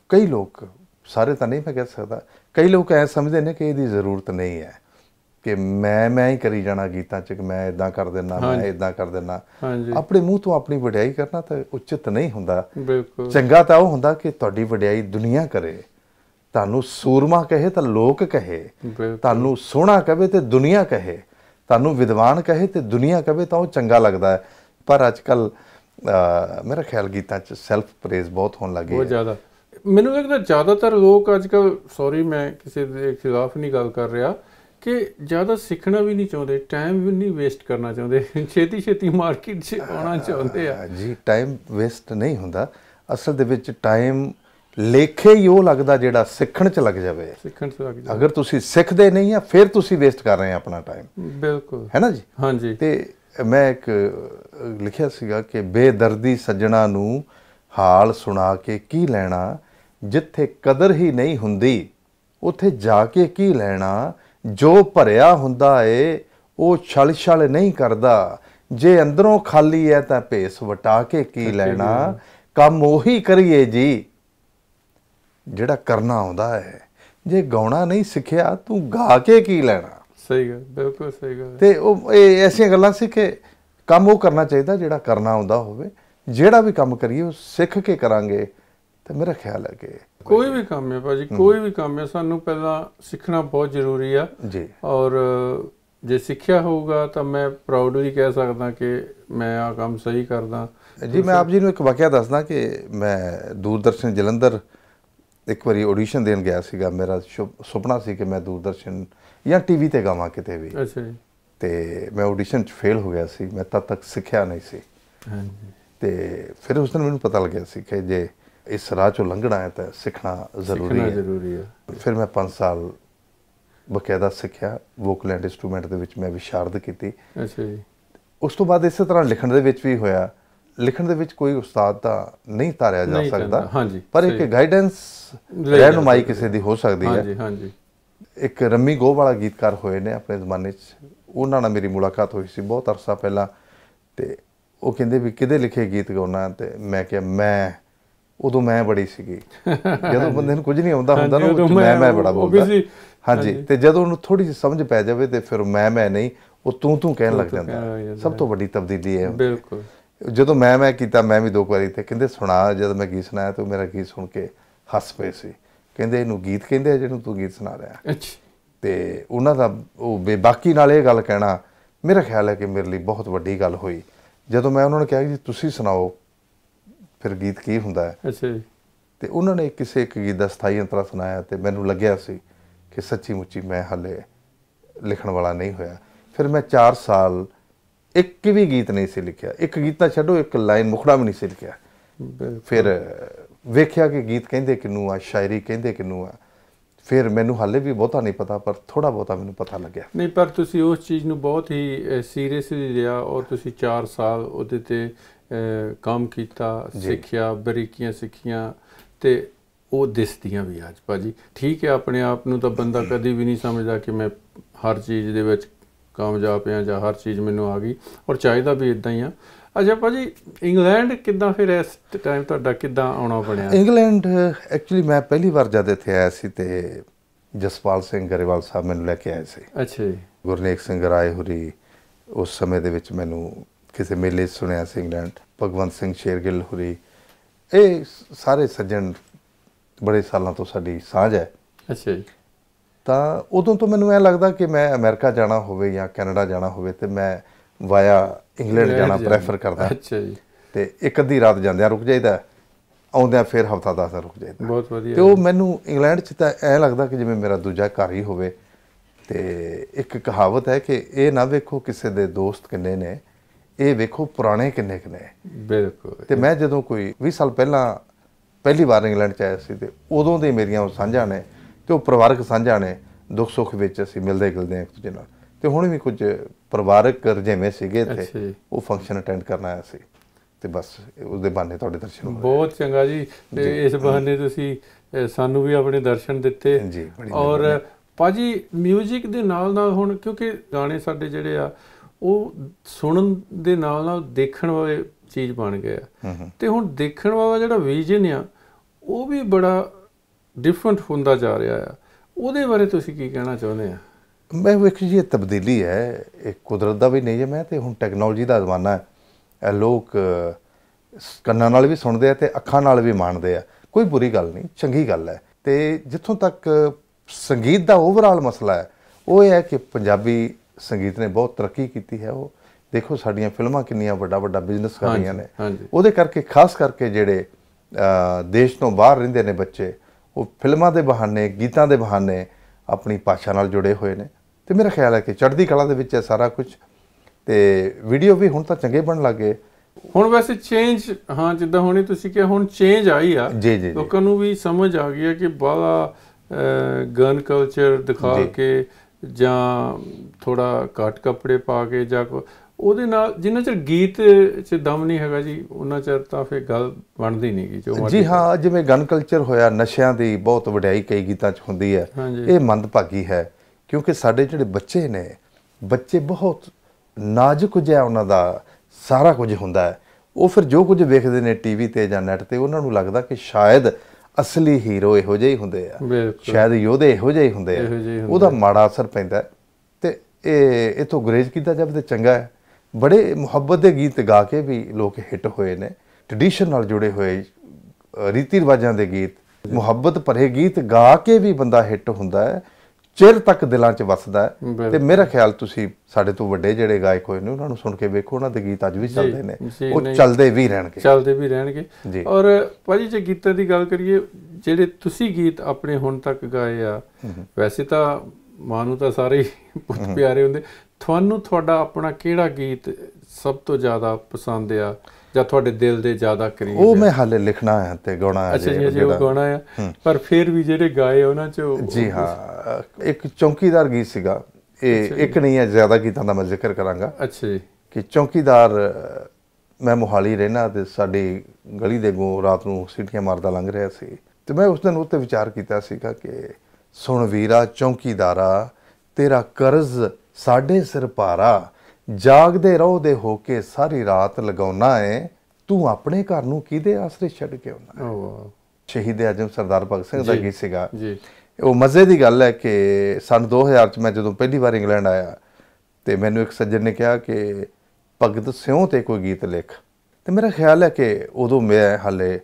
ਕਈ ਲੋਕ ਸਾਰੇ ਤਾਂ ਨਹੀਂ ਮੈਂ ਕਹਿ ਸਕਦਾ ਕਈ ਲੋਕ ਐ ਸਮਝਦੇ ਨੇ ਕਿ ਇਹਦੀ ਜ਼ਰੂਰਤ ਨਹੀਂ ਹੈ ਕਿ ਮੈਂ ਮੈਂ ਹੀ ਕਰੀ ਜਾਣਾ ਗੀਤਾਂ ਚ ਕਿ ਮੈਂ ਇਦਾਂ ਕਰ ਦੇਣਾ ਮੈਂ ਇਦਾਂ ਕਰ ਦੇਣਾ ਆਪਣੇ ਮੂੰਹ ਤੋਂ ਆਪਣੀ ਵਡਿਆਈ ਕਰਨਾ ਤਾਂ ਉਚਿਤ ਨਹੀਂ ਹੁੰਦਾ ਬਿਲਕੁਲ ਚੰਗਾ ਤਾਂ ਉਹ ਹੁੰਦਾ ਕਿ ਤੁਹਾਡੀ ਵਡਿਆਈ ਦੁਨੀਆ ਕਰੇ ਤੁਹਾਨੂੰ ਸੂਰਮਾ ਕਹੇ ਤਾਂ ਲੋਕ ਕਹੇ ਤੁਹਾਨੂੰ ਸੋਹਣਾ ਕਹੇ ਤੇ ਦੁਨੀਆ ਕਹੇ ਤੁਹਾਨੂੰ ਵਿਦਵਾਨ ਕਹੇ ਤੇ ਦੁਨੀਆ ਕਹੇ ਤਾਂ ਉਹ ਚੰਗਾ ਲੱਗਦਾ ਹੈ ਪਰ ਅੱਜ ਕੱਲ ਮੇਰਾ ਖਿਆਲ ਗੀਤਾ 'ਚ ਸੈਲਫ ਪ੍ਰੇਜ਼ ਬਹੁਤ ਹੋਣ ਲੱਗੀ ਹੈ ਬਹੁਤ ਜ਼ਿਆਦਾ ਮੈਨੂੰ ਲੱਗਦਾ ਜ਼ਿਆਦਾਤਰ ਲੋਕ ਅੱਜਕੱਲ ਸੌਰੀ ਮੈਂ ਕਿਸੇ ਦੇ ਖਿਲਾਫ ਨਹੀਂ ਗੱਲ ਕਰ ਰਿਹਾ ਕਿ ਜ਼ਿਆਦਾ ਸਿੱਖਣਾ ਵੀ ਨਹੀਂ ਚਾਹੁੰਦੇ ਟਾਈਮ ਵੀ ਨਹੀਂ ਵੇਸਟ ਕਰਨਾ ਚਾਹੁੰਦੇ ਛੇਤੀ ਛੇਤੀ ਮਾਰਕੀਟ 'ਚ ਆਉਣਾ ਚਾਹੁੰਦੇ ਆ ਜੀ ਟਾਈਮ ਵੇਸਟ ਨਹੀਂ ਹੁੰਦਾ ਅਸਲ ਦੇ ਵਿੱਚ ਟਾਈਮ ਲੇਖੇ ਹੀ ਉਹ ਲੱਗਦਾ ਜਿਹੜਾ ਸਿੱਖਣ 'ਚ ਲੱਗ ਜਾਵੇ ਸਿੱਖਣ 'ਚ ਲੱਗ ਜਾਵੇ ਅਗਰ ਤੁਸੀਂ ਸਿੱਖਦੇ ਨਹੀਂ ਆ ਫਿਰ ਤੁਸੀਂ ਵੇਸਟ ਕਰ ਰਹੇ ਆ ਆਪਣਾ ਟਾਈਮ ਬਿਲਕੁਲ ਹੈ ਨਾ ਜੀ ਹਾਂਜੀ ਤੇ ਮੈਂ ਇੱਕ ਲਿਖਿਆ ਸੀਗਾ ਕਿ ਬੇਦਰਦੀ ਸੱਜਣਾ ਨੂੰ ਹਾਲ ਸੁਣਾ ਕੇ ਕੀ ਲੈਣਾ ਜਿੱਥੇ ਕਦਰ ਹੀ ਨਹੀਂ ਹੁੰਦੀ ਉੱਥੇ ਜਾ ਕੇ ਕੀ ਲੈਣਾ ਜੋ ਭਰਿਆ ਹੁੰਦਾ ਏ ਉਹ ਛਲ ਛਲ ਨਹੀਂ ਕਰਦਾ ਜੇ ਅੰਦਰੋਂ ਖਾਲੀ ਹੈ ਤਾਂ ਭੇਸ ਵਟਾ ਕੇ ਕੀ ਲੈਣਾ ਕੰਮ ਉਹੀ ਕਰੀਏ ਜੀ ਜਿਹੜਾ ਕਰਨਾ ਆਉਂਦਾ ਹੈ ਜੇ ਗਾਉਣਾ ਨਹੀਂ ਸਿੱਖਿਆ ਤੂੰ ਗਾ ਕੇ ਕੀ ਲੈਣਾ ਸਹੀ ਗੱਲ ਬਿਲਕੁਲ ਸਹੀ ਗੱਲ ਤੇ ਉਹ ਇਹ ਐਸੀਆਂ ਗੱਲਾਂ ਸੀ ਕਿ ਕੰਮ ਉਹ ਕਰਨਾ ਚਾਹੀਦਾ ਜਿਹੜਾ ਕਰਨਾ ਆਉਂਦਾ ਹੋਵੇ ਜਿਹੜਾ ਵੀ ਕੰਮ ਕਰੀਏ ਉਹ ਸਿੱਖ ਕੇ ਕਰਾਂਗੇ ਤੇ ਮੇਰਾ ਖਿਆਲ ਹੈ ਕਿ ਕੋਈ ਵੀ ਕੰਮ ਹੈ ਭਾਜੀ ਕੋਈ ਵੀ ਕੰਮ ਹੈ ਸਾਨੂੰ ਪਹਿਲਾਂ ਸਿੱਖਣਾ ਬਹੁਤ ਜ਼ਰੂਰੀ ਆ ਜੀ ਔਰ ਜੇ ਸਿੱਖਿਆ ਹੋਊਗਾ ਤਾਂ ਮੈਂ ਪ੍ਰਾਊਡਲੀ ਕਹਿ ਸਕਦਾ ਕਿ ਮੈਂ ਆ ਕੰਮ ਸਹੀ ਕਰਦਾ ਜੀ ਮੈਂ ਆਪ ਜੀ ਨੂੰ ਇੱਕ ਵਾਕਿਆ ਦੱਸਦਾ ਕਿ ਮੈਂ ਦੂਰਦਰਸ਼ਨ ਜਲੰਧਰ ਇੱਕ ਵਾਰੀ ਆਡੀਸ਼ਨ ਦੇਣ ਗਿਆ ਸੀਗਾ ਮੇਰਾ ਸੁਪਨਾ ਸੀ ਕਿ ਮੈਂ ਦੂਰਦਰਸ਼ਨ ਜਾਂ ਟੀਵੀ ਤੇ ਗਾਵਾਂ ਕਿਤੇ ਵੀ ਅੱਛਾ ਜੀ ਤੇ ਮੈਂ ਆਡੀਸ਼ਨ 'ਚ ਫੇਲ ਹੋ ਗਿਆ ਸੀ ਮੈਂ ਤਦ ਤੱਕ ਸਿੱਖਿਆ ਨਹੀਂ ਸੀ ਹਾਂਜੀ ਤੇ ਫਿਰ ਉਸ ਦਿਨ ਮੈਨੂੰ ਪਤਾ ਲੱਗਿਆ ਸੀ ਕਿ ਜੇ ਇਸ ਰਾਹ ਚੋਂ ਲੰਘਣਾ ਹੈ ਤਾਂ ਸਿੱਖਣਾ ਜ਼ਰੂਰੀ ਹੈ ਜ਼ਰੂਰੀ ਹੈ ਫਿਰ ਮੈਂ 5 ਸਾਲ ਬਕਾਇਦਾ ਸਿੱਖਿਆ ਵੋਕਲ ਐਂਡ ਇਨਸਟਰੂਮੈਂਟ ਦੇ ਵਿੱਚ ਮੈਂ ਸ਼ਾਰਦ ਕੀਤੀ ਅੱਛਾ ਜੀ ਉਸ ਤੋਂ ਬਾਅਦ ਇਸੇ ਤਰ੍ਹਾਂ ਲਿਖਣ ਦੇ ਵਿੱਚ ਵੀ ਹੋਇਆ ਲਿਖਣ ਦੇ ਵਿੱਚ ਕੋਈ ਉਸਤਾਦ ਤਾਂ ਨਹੀਂ ਤਾਰਿਆ ਜਾ ਸਕਦਾ ਪਰ ਇੱਕ ਗਾਈਡੈਂਸ ਰਹਿਨਮਾਈ ਕਿਸੇ ਦੀ ਹੋ ਸਕਦੀ ਹੈ ਹਾਂਜੀ ਹਾਂਜੀ ਇੱਕ ਰੰਮੀ ਗੋਹ ਵਾਲਾ ਗੀਤਕਾਰ ਹੋਏ ਨੇ ਆਪਣੇ ਜ਼ਮਾਨੇ 'ਚ ਉਹਨਾਂ ਨਾਲ ਮੇਰੀ ਮੁਲਾਕਾਤ ਹੋਈ ਸੀ ਬਹੁਤ ਅਰਸਾ ਪਹਿਲਾਂ ਤੇ ਉਹ ਕਹਿੰਦੇ ਵੀ ਕਿਹਦੇ ਲਿਖੇ ਗੀਤ ਗਾਉਣਾ ਤੇ ਮੈਂ ਕਿਹਾ ਮੈਂ ਉਦੋਂ ਮੈਂ ਬੜੀ ਸੀਗੀ ਜਦੋਂ ਬੰਦੇ ਨੂੰ ਕੁਝ ਨਹੀਂ ਆਉਂਦਾ ਹੁੰਦਾ ਨਾ ਉਹ ਮੈਂ ਮੈਂ ਬੜਾ ਬੋਲਦਾ ਹਾਂਜੀ ਤੇ ਜਦੋਂ ਉਹਨੂੰ ਥੋੜੀ ਜਿਹੀ ਸਮਝ ਪੈ ਜਾਵੇ ਤੇ ਫਿਰ ਮੈਂ ਮੈਂ ਨਹੀਂ ਉਹ ਤੂੰ ਤੂੰ ਕਹਿਣ ਲੱਗ ਜਾਂਦਾ ਸਭ ਤੋਂ ਵੱਡੀ ਤਬਦੀਲੀ ਹੈ ਬਿਲਕੁਲ ਜਦੋਂ ਮੈਂ ਮੈਂ ਕੀਤਾ ਮੈਂ ਵੀ ਦੋ ਵਾਰੀ ਤੇ ਕਹਿੰਦੇ ਸੁਣਾ ਜਦ ਮੈਂ ਗੀਤ ਸੁਣਾਇਆ ਤੇ ਮੇਰਾ ਗੀਤ ਸੁਣ ਕੇ ਹੱਸ ਪਏ ਸੀ ਕਹਿੰਦੇ ਇਹਨੂੰ ਗੀਤ ਕਹਿੰਦੇ ਆ ਜਿਹਨੂੰ ਤੂੰ ਗੀਤ ਸੁਣਾ ਰਿਹਾ ਅੱਛਾ ਤੇ ਉਹਨਾਂ ਦਾ ਉਹ ਬੇਬਾਕੀ ਨਾਲ ਇਹ ਗੱਲ ਕਹਿਣਾ ਮੇਰਾ ਖਿਆਲ ਹੈ ਕਿ ਮੇਰੇ ਲਈ ਬਹੁਤ ਵੱਡੀ ਗੱਲ ਹੋਈ ਜਦੋਂ ਮੈਂ ਉਹਨਾਂ ਨੂੰ ਕਿਹਾ ਕਿ ਤੁਸੀਂ ਸੁਣਾਓ ਫਿਰ ਗੀਤ ਕੀ ਹੁੰਦਾ ਹੈ ਅੱਛਾ ਜੀ ਤੇ ਉਹਨਾਂ ਨੇ ਕਿਸੇ ਇੱਕ ਗੀਤ ਦਾ ਸਥਾਈ ਅੰਤਰਾ ਸੁਣਾਇਆ ਤੇ ਮੈਨੂੰ ਲੱਗਿਆ ਸੀ ਕਿ ਸੱਚੀ ਮੁੱਚੀ ਮੈਂ ਹਲੇ ਲਿਖਣ ਵਾਲਾ ਨਹੀਂ ਹੋਇਆ ਫਿਰ ਮੈਂ 4 ਸਾਲ ਇੱਕ ਵੀ ਗੀਤ ਨਹੀਂ ਸੀ ਲਿਖਿਆ ਇੱਕ ਗੀਤ ਤਾਂ ਛੱਡੋ ਇੱਕ ਲਾਈਨ ਮੁਖੜਾ ਵੀ ਨਹੀਂ ਸੀ ਲਿਖਿਆ ਫਿਰ ਵੇਖਿਆ ਕਿ ਗੀਤ ਕਹਿੰਦੇ ਕਿਨੂੰ ਆ ਸ਼ਾਇਰੀ ਕਹਿੰਦੇ ਕਿਨੂੰ ਆ ਫਿਰ ਮੈਨੂੰ ਹਾਲੇ ਵੀ ਬਹੁਤਾ ਨਹੀਂ ਪਤਾ ਪਰ ਥੋੜਾ ਬਹੁਤਾ ਮੈਨੂੰ ਪਤਾ ਲੱਗਿਆ ਨਹੀਂ ਪਰ ਤੁਸੀਂ ਉਸ ਚੀਜ਼ ਨੂੰ ਬਹੁਤ ਹੀ ਸੀਰੀਅਸਲੀ ਲਿਆ ਔਰ ਤੁਸੀਂ 4 ਸਾਲ ਉਹਦੇ ਤੇ ਕੰਮ ਕੀਤਾ ਸਿੱਖਿਆ ਬਰੀਕੀਆਂ ਸਿੱਖੀਆਂ ਤੇ ਉਹ ਦਿਸਦੀਆਂ ਵੀ ਅੱਜ ਭਾਜੀ ਠੀਕ ਹੈ ਆਪਣੇ ਆਪ ਨੂੰ ਤਾਂ ਬੰਦਾ ਕਦੀ ਵੀ ਨਹੀਂ ਸਮਝਦਾ ਕਿ ਮੈਂ ਹਰ ਚੀਜ਼ ਦੇ ਵਿੱਚ ਕਾਮਯਾਬ ਆ ਜਾਂ ਹਰ ਚੀਜ਼ ਮੈਨੂੰ ਆ ਗਈ ਔਰ ਚਾਹੀਦਾ ਵੀ ਇਦਾਂ ਹੀ ਆ ਅੱਛਾ ਭਾਜੀ ਇੰਗਲੈਂਡ ਕਿੱਦਾਂ ਫਿਰ ਇਸ ਟਾਈਮ ਤੁਹਾਡਾ ਕਿੱਦਾਂ ਆਉਣਾ ਬਣਿਆ ਇੰਗਲੈਂਡ ਐਕਚੁਅਲੀ ਮੈਂ ਪਹਿਲੀ ਵਾਰ ਜਦ ਇੱਥੇ ਆਇਆ ਸੀ ਤੇ ਜਸਪਾਲ ਸਿੰਘ ਗਰੇਵਾਲ ਸਾਹਿਬ ਮੈਨੂੰ ਲੈ ਕੇ ਆਏ ਸੀ ਅੱਛਾ ਜੀ ਗੁਰਨੇਕ ਸਿੰਘ ਰਾਏ ਹੁਰੀ ਉਸ ਸਮੇਂ ਦੇ ਵਿੱਚ ਮੈਨੂੰ ਕਿਸੇ ਮੇਲੇ ਸੁਣਿਆ ਸੀ ਇੰਗਲੈਂਡ ਭਗਵੰਤ ਸਿੰਘ ਸ਼ੇਰਗਿੱਲ ਹੁਰੀ ਇਹ ਸਾਰੇ ਸੱਜਣ ਬੜੇ ਸਾਲਾਂ ਤੋਂ ਸਾਡੀ ਸਾਂਝ ਹੈ ਅੱਛਾ ਜੀ ਤਾਂ ਉਦੋਂ ਤੋਂ ਮੈਨੂੰ ਇਹ ਲੱਗਦਾ ਕਿ ਮੈਂ ਅਮਰੀਕਾ ਜਾਣਾ ਹੋਵੇ ਜਾਂ ਕੈਨੇਡਾ ਜਾਣਾ ਹੋਵੇ ਤੇ ਮੈਂ ਵਾਇਆ ਇੰਗਲੈਂਡ ਜਾਣਾ ਪ੍ਰੈਫਰ ਕਰਦਾ ਅੱਛਾ ਜੀ ਤੇ ਇੱਕ ਅੱਧੀ ਰਾਤ ਜਾਂਦੇ ਆ ਰੁਕ ਜਾਈਦਾ ਆਉਂਦਿਆਂ ਫਿਰ ਹਫਤਾ ਦਾ ਦਾ ਰੁਕ ਜਾਈਦਾ ਬਹੁਤ ਵਧੀਆ ਤੇ ਉਹ ਮੈਨੂੰ ਇੰਗਲੈਂਡ 'ਚ ਤਾਂ ਐ ਲੱਗਦਾ ਕਿ ਜਿਵੇਂ ਮੇਰਾ ਦੂਜਾ ਘਰ ਹੀ ਹੋਵੇ ਤੇ ਇੱਕ ਕਹਾਵਤ ਹੈ ਕਿ ਇਹ ਨਾ ਵੇਖੋ ਕਿਸੇ ਦੇ ਦੋਸਤ ਕਿੰਨੇ ਨੇ ਇਹ ਵੇਖੋ ਪੁਰਾਣੇ ਕਿੰਨੇ ਕਿੰਨੇ ਬਿਲਕੁਲ ਤੇ ਮੈਂ ਜਦੋਂ ਕੋਈ 20 ਸਾਲ ਪਹਿਲਾਂ ਪਹਿਲੀ ਵਾਰ ਇੰਗਲੈਂਡ ਚ ਆਇਆ ਸੀ ਤੇ ਉਦੋਂ ਦੇ ਮੇਰੀਆਂ ਉਹ ਸਾਂਝਾਂ ਨੇ ਤੇ ਉਹ ਪਰਿਵਾਰਕ ਸਾਂਝਾਂ ਨੇ ਦੁੱਖ ਸੁੱਖ ਵਿੱਚ ਅਸੀਂ ਮਿਲਦੇ ਗਿਲਦੇ ਇੱਕ ਦੂਜੇ ਨਾਲ ਤੇ ਹੁਣ ਵੀ ਕੁਝ ਪਰਿਵਾਰਕ ਰਜੇਵੇਂ ਸੀਗੇ ਤੇ ਉਹ ਫੰਕਸ਼ਨ ਅਟੈਂਡ ਕਰਨ ਆਇਆ ਸੀ ਤੇ ਬਸ ਉਸ ਦੇ ਬਹਾਨੇ ਤੁਹਾਡੇ ਦਰਸ਼ਨ ਹੋ ਗਏ ਬਹੁਤ ਚੰਗਾ ਜੀ ਤੇ ਇਸ ਬਹਾਨੇ ਤੁਸੀਂ ਸਾਨੂੰ ਵੀ ਆਪਣੇ ਦਰਸ਼ਨ ਦਿੱਤੇ ਔਰ ਪਾਜੀ 뮤직 ਦੇ ਨਾਲ ਨਾਲ ਹੁਣ ਕਿਉਂਕਿ ਗਾਣੇ ਸਾਡੇ ਜਿਹੜੇ ਆ ਉਹ ਸੁਣਨ ਦੇ ਨਾਲ ਨਾਲ ਦੇਖਣ ਵਾਲੇ ਚੀਜ਼ ਬਣ ਗਏ ਆ ਤੇ ਹੁਣ ਦੇਖਣ ਵਾਲਾ ਜਿਹੜਾ ਵਿਜ਼ਨ ਆ ਉਹ ਵੀ ਬੜਾ ਡਿਫਰੈਂਟ ਹੁੰਦਾ ਜਾ ਰਿਹਾ ਆ ਉਹਦੇ ਬਾਰੇ ਤੁਸੀਂ ਕੀ ਕਹਿਣਾ ਚਾਹੁੰਦੇ ਆ ਮੈਂ ਵੇਖ ਜੀ ਤਬਦੀਲੀ ਹੈ ਇਹ ਕੁਦਰਤ ਦਾ ਵੀ ਨਹੀਂ ਹੈ ਮੈਂ ਤੇ ਹੁਣ ਟੈਕਨੋਲੋਜੀ ਦਾ ਜ਼ਮਾਨਾ ਹੈ ਇਹ ਲੋਕ ਕੰਨਾਂ ਨਾਲ ਵੀ ਸੁਣਦੇ ਆ ਤੇ ਅੱਖਾਂ ਨਾਲ ਵੀ ਮੰਨਦੇ ਆ ਕੋਈ ਬੁਰੀ ਗੱਲ ਨਹੀਂ ਚੰਗੀ ਗੱਲ ਹੈ ਤੇ ਜਿੱਥੋਂ ਤੱਕ ਸੰਗੀਤ ਦਾ ਓਵਰਆਲ ਮਸਲਾ ਹੈ ਉਹ ਇਹ ਹੈ ਕਿ ਪੰਜਾਬੀ ਸੰਗੀਤ ਨੇ ਬਹੁਤ ਤਰੱਕੀ ਕੀਤੀ ਹੈ ਉਹ ਦੇਖੋ ਸਾਡੀਆਂ ਫਿਲਮਾਂ ਕਿੰਨੀਆਂ ਵੱਡਾ ਵੱਡਾ ਬਿਜ਼ਨਸ ਕਰ ਰਹੀਆਂ ਨੇ ਉਹਦੇ ਕਰਕੇ ਖਾਸ ਕਰਕੇ ਜਿਹੜੇ ਦੇਸ਼ ਤੋਂ ਬਾਹਰ ਰਹਿੰਦੇ ਨੇ ਬੱਚੇ ਉਹ ਫਿਲਮਾਂ ਦੇ ਬਹਾਨੇ ਗੀਤਾਂ ਦੇ ਬਹਾਨੇ ਆਪਣੀ ਭਾਸ਼ਾ ਨਾਲ ਜੁੜੇ ਹੋਏ ਨੇ ਤੇ ਮੇਰਾ ਖਿਆਲ ਹੈ ਕਿ ਚੜ੍ਹਦੀ ਕਲਾ ਦੇ ਵਿੱਚ ਹੈ ਸਾਰਾ ਕੁਝ ਤੇ ਵੀਡੀਓ ਵੀ ਹੁਣ ਤਾਂ ਚੰਗੇ ਬਣਨ ਲੱਗੇ ਹੁਣ ਵੈਸੇ ਚੇਂਜ ਹਾਂ ਜਿੱਦਾਂ ਹੁਣੇ ਤੁਸੀਂ ਕਿਹਾ ਹੁਣ ਚੇਂਜ ਆਈ ਆ ਲੋਕਾਂ ਨੂੰ ਵੀ ਸਮਝ ਆ ਗਈ ਹੈ ਕਿ ਬਾਲਾ ਗਨ ਕਲਚਰ ਦਿਖਾ ਕੇ ਜਾਂ ਥੋੜਾ ਘੱਟ ਕੱਪੜੇ ਪਾ ਕੇ ਜਾਂ ਉਹਦੇ ਨਾਲ ਜਿੰਨਾ ਚਿਰ ਗੀਤ 'ਚ ਦਮ ਨਹੀਂ ਹੈਗਾ ਜੀ ਉਹਨਾਂ ਚਿਰ ਤਾਂ ਫੇ ਗੱਲ ਬਣਦੀ ਨਹੀਂ ਜੀ ਜੀ ਹਾਂ ਜਿਵੇਂ ਗਨ ਕਲਚਰ ਹੋਇਆ ਨਸ਼ਿਆਂ ਦੀ ਬਹੁਤ ਵਡਿਆਈ ਕਈ ਗੀਤਾਂ 'ਚ ਹੁੰਦੀ ਹੈ ਇਹ ਮੰਦਭਾਗੀ ਹੈ ਕਿਉਂਕਿ ਸਾਡੇ ਜਿਹੜੇ ਬੱਚੇ ਨੇ ਬੱਚੇ ਬਹੁਤ ਨਾਜ਼ੁਕ ਜਿਹਾ ਉਹਨਾਂ ਦਾ ਸਾਰਾ ਕੁਝ ਹੁੰਦਾ ਹੈ ਉਹ ਫਿਰ ਜੋ ਕੁਝ ਵੇਖਦੇ ਨੇ ਟੀਵੀ ਤੇ ਜਾਂ ਨੈਟ ਤੇ ਉਹਨਾਂ ਨੂੰ ਲੱਗਦਾ ਕਿ ਸ਼ਾਇਦ ਅਸਲੀ ਹੀਰੋ ਇਹੋ ਜਿਹੇ ਹੀ ਹੁੰਦੇ ਆ ਸ਼ਾਇਦ ਯੋਧੇ ਇਹੋ ਜਿਹੇ ਹੀ ਹੁੰਦੇ ਆ ਉਹਦਾ ਮਾੜਾ ਅਸਰ ਪੈਂਦਾ ਤੇ ਇਹ ਇਥੋਂ ਗੁਰੇਜ ਕੀਤਾ ਜਾਵੇ ਤੇ ਚੰਗਾ ਹੈ ਬੜੇ ਮੁਹੱਬਤ ਦੇ ਗੀਤ ਗਾ ਕੇ ਵੀ ਲੋਕ ਹਿੱਟ ਹੋਏ ਨੇ ਟ੍ਰੈਡੀਸ਼ਨ ਨਾਲ ਜੁੜੇ ਹੋਏ ਰੀਤੀ ਰਿਵਾਜਾਂ ਦੇ ਗੀਤ ਮੁਹੱਬਤ ਭਰੇ ਗੀਤ ਗਾ ਕੇ ਵੀ ਬੰਦਾ ਹਿੱਟ ਹੁੰਦਾ ਹੈ ਚਿਰ ਤੱਕ ਦਿਲਾਂ 'ਚ ਵੱਸਦਾ ਹੈ ਤੇ ਮੇਰਾ ਖਿਆਲ ਤੁਸੀਂ ਸਾਡੇ ਤੋਂ ਵੱਡੇ ਜਿਹੜੇ ਗਾਇਕ ਹੋਏ ਨੇ ਉਹਨਾਂ ਨੂੰ ਸੁਣ ਕੇ ਵੇਖੋ ਉਹਨਾਂ ਦੇ ਗੀਤ ਅੱਜ ਵੀ ਚੱਲਦੇ ਨੇ ਉਹ ਚੱਲਦੇ ਵੀ ਰਹਿਣਗੇ ਚੱਲਦੇ ਵੀ ਰਹਿਣਗੇ ਔਰ ਭਾਜੀ ਜੇ ਗੀਤਾਂ ਦੀ ਗੱਲ ਕਰੀਏ ਜਿਹੜੇ ਤੁਸੀਂ ਗੀਤ ਆਪਣੇ ਹੁਣ ਤੱਕ ਗਾਏ ਆ ਵੈਸੇ ਤਾਂ ਮਾਨੂੰ ਤਾਂ ਸਾਰੇ ਪੁੱਤ ਪਿਆਰੇ ਹੁੰਦੇ ਤੁਹਾਨੂੰ ਤੁਹਾਡਾ ਆਪਣਾ ਕਿਹੜਾ ਗੀਤ ਸਭ ਤੋਂ ਜ਼ਿਆਦਾ ਪਸੰਦ ਆ ਜਾਂ ਤੁਹਾਡੇ ਦਿਲ ਦੇ ਜ਼ਿਆਦਾ ਕਰੀਬ ਉਹ ਮੈਂ ਹਾਲੇ ਲਿਖਣਾ ਹੈ ਤੇ ਗਾਉਣਾ ਹੈ ਅੱਛਾ ਜੀ ਉਹ ਗਾਉਣਾ ਹੈ ਪਰ ਫਿਰ ਵੀ ਜਿਹੜੇ ਗਾਏ ਉਹਨਾਂ ਚ ਜੀ ਹਾਂ ਇੱਕ ਚੌਂਕੀਦਾਰ ਗੀਤ ਸੀਗਾ ਇਹ ਇੱਕ ਨਹੀਂ ਹੈ ਜ਼ਿਆਦਾ ਗੀਤਾਂ ਦਾ ਮੈਂ ਜ਼ਿਕਰ ਕਰਾਂਗਾ ਅੱਛਾ ਜੀ ਕਿ ਚੌਂਕੀਦਾਰ ਮੈਂ ਮੁਹਾਲੀ ਰਹਿਣਾ ਤੇ ਸਾਡੀ ਗਲੀ ਦੇ ਗੋਂ ਰਾਤ ਨੂੰ ਸਿੱਟੀਆਂ ਮਾਰਦਾ ਲੰਘ ਰਿਹਾ ਸੀ ਤੇ ਮੈਂ ਉਸ ਦਿਨ ਉੱਤੇ ਵਿਚਾਰ ਕੀਤਾ ਸੀਗਾ ਕਿ ਸੁਣ ਵੀਰਾ ਚੌਂਕੀਦਾਰਾ ਤੇਰਾ ਕਰਜ਼ ਸਾਡੇ ਸਿਰ ਭਾਰਾ ਜਾਗਦੇ ਰਹੋ ਦੇ ਹੋ ਕੇ ਸਾਰੀ ਰਾਤ ਲਗਾਉਣਾ ਏ ਤੂੰ ਆਪਣੇ ਘਰ ਨੂੰ ਕਿਹਦੇ ਆਸਰੇ ਛੱਡ ਕੇ ਆਉਣਾ ਓ ਸ਼ਹੀਦ ਆਜਮ ਸਰਦਾਰ ਭਗਤ ਸਿੰਘ ਦਾ ਗੀਤ ਸੀਗਾ ਜੀ ਉਹ ਮਜ਼ੇ ਦੀ ਗੱਲ ਹੈ ਕਿ ਸਨ 2000 ਚ ਮੈਂ ਜਦੋਂ ਪਹਿਲੀ ਵਾਰ ਇੰਗਲੈਂਡ ਆਇਆ ਤੇ ਮੈਨੂੰ ਇੱਕ ਸੱਜਣ ਨੇ ਕਿਹਾ ਕਿ ਭਗਤ ਸਿਓ ਤੇ ਕੋਈ ਗੀਤ ਲਿਖ ਤੇ ਮੇਰਾ ਖਿਆਲ ਹੈ ਕਿ ਉਦੋਂ ਮੈਂ ਹਲੇ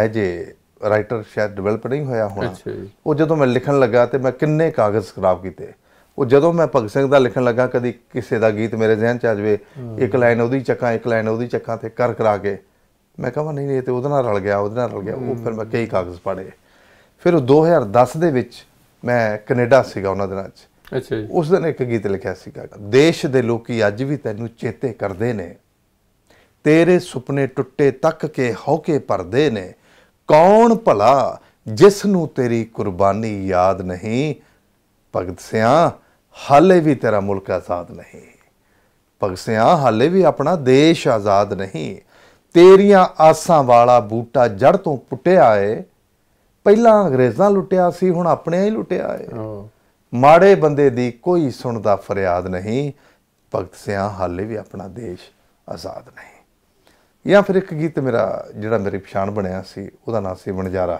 ਐ ਜੇ ਰਾਈਟਰ ਸ਼ਾਇਦ ਡਿਵੈਲਪ ਨਹੀਂ ਹੋਇਆ ਹੋਣਾ ਉਹ ਜਦੋਂ ਮੈਂ ਲਿਖਣ ਲੱਗਾ ਤੇ ਮੈਂ ਕਿੰਨੇ ਕਾਗਜ਼ ਖਰਾਬ ਕੀਤੇ ਉਹ ਜਦੋਂ ਮੈਂ ਭਗਤ ਸਿੰਘ ਦਾ ਲਿਖਣ ਲੱਗਾ ਕਦੀ ਕਿਸੇ ਦਾ ਗੀਤ ਮੇਰੇ ਜ਼ਿਹਨ ਚ ਆ ਜਾਵੇ ਇੱਕ ਲਾਈਨ ਉਹਦੀ ਚੱਕਾਂ ਇੱਕ ਲਾਈਨ ਉਹਦੀ ਚੱਕਾਂ ਤੇ ਕਰ ਕਰਾ ਕੇ ਮੈਂ ਕਹਾਂ ਨਹੀਂ ਇਹ ਤੇ ਉਹਦੇ ਨਾਲ ਰਲ ਗਿਆ ਉਹਦੇ ਨਾਲ ਰਲ ਗਿਆ ਉਹ ਫਿਰ ਮੈਂ ਕਈ ਕਾਗਜ਼ ਪੜੇ ਫਿਰ 2010 ਦੇ ਵਿੱਚ ਮੈਂ ਕੈਨੇਡਾ ਸੀਗਾ ਉਹਨਾਂ ਦਿਨਾਂ 'ਚ ਅੱਛਾ ਜੀ ਉਸ ਦਿਨ ਇੱਕ ਗੀਤ ਲਿਖਿਆ ਸੀਗਾ ਦੇਸ਼ ਦੇ ਲੋਕੀ ਅੱਜ ਵੀ ਤੈਨੂੰ ਚੇਤੇ ਕਰਦੇ ਨੇ ਤੇਰੇ ਸੁਪਨੇ ਟੁੱਟੇ ਤੱਕ ਕੇ ਹੌਕੇ ਪਰਦੇ ਨੇ ਕੌਣ ਭਲਾ ਜਿਸ ਨੂੰ ਤੇਰੀ ਕੁਰਬਾਨੀ ਯਾਦ ਨਹੀਂ ਭਗਤ ਸਿਆ ਹਾਲੇ ਵੀ ਤੇਰਾ ਮੁਲਕ ਆਜ਼ਾਦ ਨਹੀਂ ਪਗਸਿਆਂ ਹਾਲੇ ਵੀ ਆਪਣਾ ਦੇਸ਼ ਆਜ਼ਾਦ ਨਹੀਂ ਤੇਰੀਆਂ ਆਸਾਂ ਵਾਲਾ ਬੂਟਾ ਜੜ ਤੋਂ ਪੁੱਟਿਆ ਏ ਪਹਿਲਾਂ ਅੰਗਰੇਜ਼ਾਂ ਲੁੱਟਿਆ ਸੀ ਹੁਣ ਆਪਣੇ ਹੀ ਲੁੱਟਿਆ ਏ ਮਾੜੇ ਬੰਦੇ ਦੀ ਕੋਈ ਸੁਣਦਾ ਫਰਿਆਦ ਨਹੀਂ ਭਗਤ ਸਿਆਂ ਹਾਲੇ ਵੀ ਆਪਣਾ ਦੇਸ਼ ਆਜ਼ਾਦ ਨਹੀਂ ਜਾਂ ਫਿਰ ਇੱਕ ਗੀਤ ਮੇਰਾ ਜਿਹੜਾ ਮੇਰੀ ਪਛਾਣ ਬਣਿਆ ਸੀ ਉਹਦਾ ਨਾਮ ਸੀ ਬਣਜਾਰਾ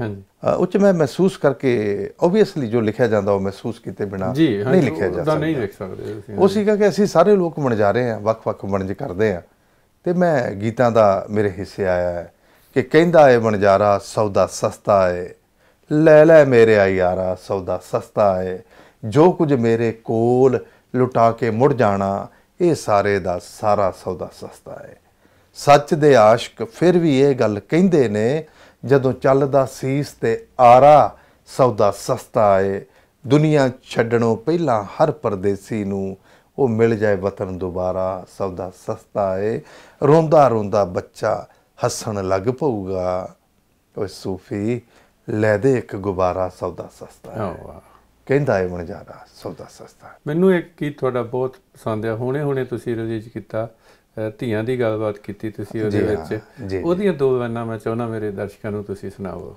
ਹਾਂਜੀ ਉਹ ਚ ਮੈਂ ਮਹਿਸੂਸ ਕਰਕੇ ਆਬਵੀਅਸਲੀ ਜੋ ਲਿਖਿਆ ਜਾਂਦਾ ਉਹ ਮਹਿਸੂਸ ਕੀਤੇ ਬਿਨਾ ਨਹੀਂ ਲਿਖਿਆ ਜਾ ਸਕਦਾ ਨਹੀਂ ਲਿਖ ਸਕਦੇ ਉਹ ਸੀਗਾ ਕਿ ਅਸੀਂ ਸਾਰੇ ਲੋਕ ਬਣ ਜਾ ਰਹੇ ਆ ਵੱਖ-ਵੱਖ ਬਣਜ ਕਰਦੇ ਆ ਤੇ ਮੈਂ ਗੀਤਾਂ ਦਾ ਮੇਰੇ ਹਿੱਸੇ ਆਇਆ ਹੈ ਕਿ ਕਹਿੰਦਾ ਏ ਬਣਜਾਰਾ ਸੌਦਾ ਸਸਤਾ ਏ ਲੈ ਲੈ ਮੇਰੇ ਆ ਯਾਰਾ ਸੌਦਾ ਸਸਤਾ ਏ ਜੋ ਕੁਝ ਮੇਰੇ ਕੋਲ ਲੁਟਾ ਕੇ ਮੁੜ ਜਾਣਾ ਇਹ ਸਾਰੇ ਦਾ ਸਾਰਾ ਸੌਦਾ ਸਸਤਾ ਏ ਸੱਚ ਦੇ ਆਸ਼ਕ ਫਿਰ ਵੀ ਇਹ ਗੱਲ ਕਹਿੰਦੇ ਨੇ ਜਦੋਂ ਚੱਲਦਾ ਸੀਸ ਤੇ ਆਰਾ ਸੌਦਾ ਸਸਤਾ ਏ ਦੁਨੀਆ ਛੱਡਣੋਂ ਪਹਿਲਾਂ ਹਰ ਪਰਦੇਸੀ ਨੂੰ ਉਹ ਮਿਲ ਜਾਏ ਵਤਨ ਦੁਬਾਰਾ ਸੌਦਾ ਸਸਤਾ ਏ ਰੋਂਦਾ ਰੋਂਦਾ ਬੱਚਾ ਹੱਸਣ ਲੱਗ ਪਊਗਾ ਓਏ ਸੂਫੀ ਲੈ ਦੇ ਇੱਕ ਗੁਬਾਰਾ ਸੌਦਾ ਸਸਤਾ ਏ ਕਹਿੰਦਾ ਏ ਜਾਦਾ ਸੌਦਾ ਸਸਤਾ ਮੈਨੂੰ ਇੱਕ ਕੀ ਤੁਹਾਡਾ ਬਹੁਤ ਪਸੰਦ ਆ ਹੁਣੇ ਹੁਣੇ ਤੁਸੀਂ ਰਿਲੀਜ਼ ਕੀਤਾ ਧੀਆਂ ਦੀ ਗੱਲਬਾਤ ਕੀਤੀ ਤੁਸੀਂ ਉਹਦੇ ਵਿੱਚ ਉਹਦੀਆਂ ਦੋ ਲਾਈਨਾਂ ਮੈਂ ਚਾਹੁੰਦਾ ਮੇਰੇ ਦਰਸ਼ਕਾਂ ਨੂੰ ਤੁਸੀਂ ਸੁਣਾਓ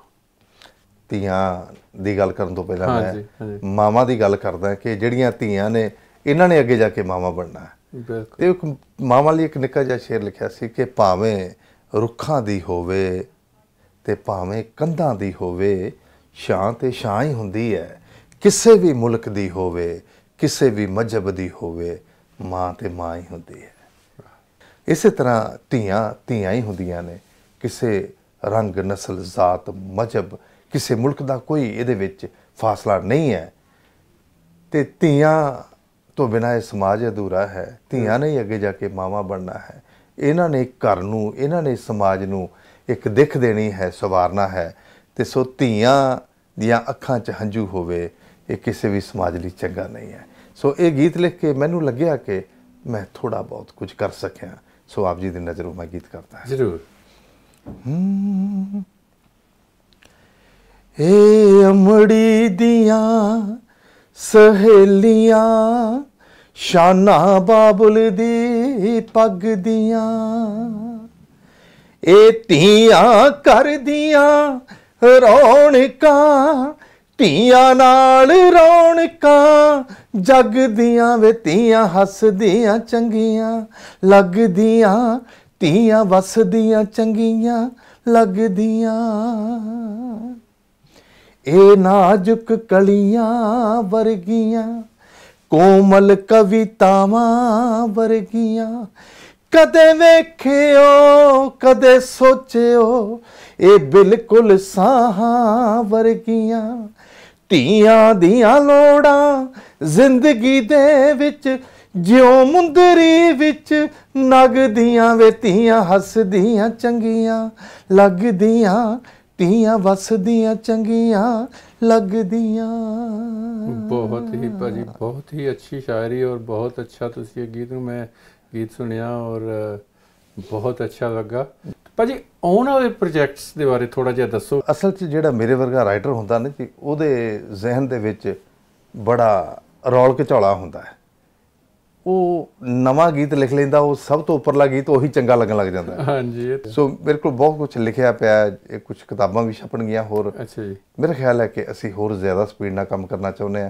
ਧੀਆਂ ਦੀ ਗੱਲ ਕਰਨ ਤੋਂ ਪਹਿਲਾਂ ਮੈਂ ਮਾਮਾ ਦੀ ਗੱਲ ਕਰਦਾ ਕਿ ਜਿਹੜੀਆਂ ਧੀਆਂ ਨੇ ਇਹਨਾਂ ਨੇ ਅੱਗੇ ਜਾ ਕੇ ਮਾਮਾ ਬਣਨਾ ਹੈ ਤੇ ਇੱਕ ਮਾਮਾ ਲਈ ਇੱਕ ਨਿੱਕਾ ਜਿਹਾ ਸ਼ੇਰ ਲਿਖਿਆ ਸੀ ਕਿ ਭਾਵੇਂ ਰੁੱਖਾਂ ਦੀ ਹੋਵੇ ਤੇ ਭਾਵੇਂ ਕੰਧਾਂ ਦੀ ਹੋਵੇ ਛਾਂ ਤੇ ਛਾਂ ਹੀ ਹੁੰਦੀ ਹੈ ਕਿਸੇ ਵੀ ਮੁਲਕ ਦੀ ਹੋਵੇ ਕਿਸੇ ਵੀ ਮਜਬ ਦੀ ਹੋਵੇ ਮਾਂ ਤੇ ਮਾਂ ਹੀ ਹੁੰਦੀ ਹੈ ਇਸੇ ਤਰ੍ਹਾਂ ਧੀਆਂ ਧੀਆਂ ਹੀ ਹੁੰਦੀਆਂ ਨੇ ਕਿਸੇ ਰੰਗ ਨਸਲ ਜ਼ਾਤ ਮਜਬ ਕਿਸੇ ਮੁਲਕ ਦਾ ਕੋਈ ਇਹਦੇ ਵਿੱਚ ਫਾਸਲਾ ਨਹੀਂ ਹੈ ਤੇ ਧੀਆਂ ਤੋਂ ਬਿਨਾਂ ਇਹ ਸਮਾਜ ਅਧੂਰਾ ਹੈ ਧੀਆਂ ਨੇ ਹੀ ਅੱਗੇ ਜਾ ਕੇ ਮਾਵਾ ਬਣਨਾ ਹੈ ਇਹਨਾਂ ਨੇ ਘਰ ਨੂੰ ਇਹਨਾਂ ਨੇ ਸਮਾਜ ਨੂੰ ਇੱਕ ਦਿਖ ਦੇਣੀ ਹੈ ਸਵਾਰਨਾ ਹੈ ਤੇ ਸੋ ਧੀਆਂ ਦੀਆਂ ਅੱਖਾਂ 'ਚ ਹੰਝੂ ਹੋਵੇ ਇਹ ਕਿਸੇ ਵੀ ਸਮਾਜ ਲਈ ਚੰਗਾ ਨਹੀਂ ਹੈ ਸੋ ਇਹ ਗੀਤ ਲਿਖ ਕੇ ਮੈਨੂੰ ਲੱਗਿਆ ਕਿ ਮੈਂ ਥੋੜਾ ਬਹੁਤ ਕੁਝ ਕਰ ਸਕਿਆ ਸੋ ਆਪ ਜੀ ਦੀ ਨਜ਼ਰੋਂ ਮੈਂ ਗੀਤ ਕਰਦਾ ਹਾਂ ਜ਼ਰੂਰ ਏ ਅਮੜੀ ਦੀਆਂ ਸਹੇਲੀਆਂ ਸ਼ਾਨਾ ਬਾਬਲ ਦੀ ਪੱਗ ਦੀਆਂ ਏ ਧੀਆਂ ਕਰਦੀਆਂ ਰੌਣਕਾਂ ਧੀਆਂ ਨਾਲ ਰੌਣਕਾਂ ਜਗ ਦੀਆਂ ਵੇ ਧੀਆਂ ਹੱਸਦੀਆਂ ਚੰਗੀਆਂ ਲੱਗਦੀਆਂ ਧੀਆਂ ਵਸਦੀਆਂ ਚੰਗੀਆਂ ਲੱਗਦੀਆਂ ਇਹ ਨਾਜ਼ੁਕ ਕਲੀਆਂ ਵਰਗੀਆਂ ਕੋਮਲ ਕਵਿਤਾਵਾਂ ਵਰਗੀਆਂ ਕਦੇ ਵੇਖਿਓ ਕਦੇ ਸੋਚਿਓ ਇਹ ਬਿਲਕੁਲ ਸਾਹਾਂ ਵਰਗੀਆਂ ਧੀਆਂ ਦੀਆਂ ਲੋੜਾਂ ਜ਼ਿੰਦਗੀ ਦੇ ਵਿੱਚ ਜਿਉ ਮੁੰਦਰੀ ਵਿੱਚ ਨਗਦੀਆਂ ਵੇ ਧੀਆਂ ਹੱਸਦੀਆਂ ਚੰਗੀਆਂ ਲੱਗਦੀਆਂ ਧੀਆਂ ਵਸਦੀਆਂ ਚੰਗੀਆਂ ਲੱਗਦੀਆਂ ਬਹੁਤ ਹੀ ਭਾਜੀ ਬਹੁਤ ਹੀ ਅੱਛੀ ਸ਼ਾਇਰੀ ਔਰ ਬਹੁਤ ਅੱਛਾ ਤੁਸੀਂ ਇਹ ਗੀਤ ਨੂੰ ਮੈਂ ਗੀਤ ਸੁਣਿਆ ਔਰ ਬਹੁਤ ਅੱਛਾ ਲੱਗਾ ਭਾਜੀ ਆਉਣ ਵਾਲੇ ਪ੍ਰੋਜੈਕਟਸ ਦੇ ਬਾਰੇ ਥੋੜਾ ਜਿਹਾ ਦੱਸੋ ਅਸਲ 'ਚ ਜਿਹੜਾ ਮੇਰੇ ਵਰਗਾ ਰਾਈਟਰ ਹੁੰਦਾ ਨਾ ਜੀ ਉਹਦੇ ਜ਼ਿਹਨ ਦੇ ਵਿੱਚ ਬੜਾ ਰੌਲ ਘਚੌਲਾ ਹੁੰਦਾ ਹੈ ਉਹ ਨਵਾਂ ਗੀਤ ਲਿਖ ਲੈਂਦਾ ਉਹ ਸਭ ਤੋਂ ਉੱਪਰਲਾ ਗੀਤ ਉਹੀ ਚੰਗਾ ਲੱਗਣ ਲੱਗ ਜਾਂਦਾ ਹੈ ਹਾਂਜੀ ਸੋ ਮੇਰੇ ਕੋਲ ਬਹੁਤ ਕੁਝ ਲਿਖਿਆ ਪਿਆ ਹੈ ਕੁਝ ਕਿਤਾਬਾਂ ਵੀ ਛਪਣ ਗਿਆ ਹੋਰ ਅੱਛਾ ਜੀ ਮੇਰਾ ਖਿਆਲ ਹੈ ਕਿ ਅਸੀਂ ਹੋਰ ਜ਼ਿਆਦਾ ਸਪੀਡ ਨਾਲ ਕੰਮ ਕਰਨਾ ਚਾਹੁੰਦੇ ਆ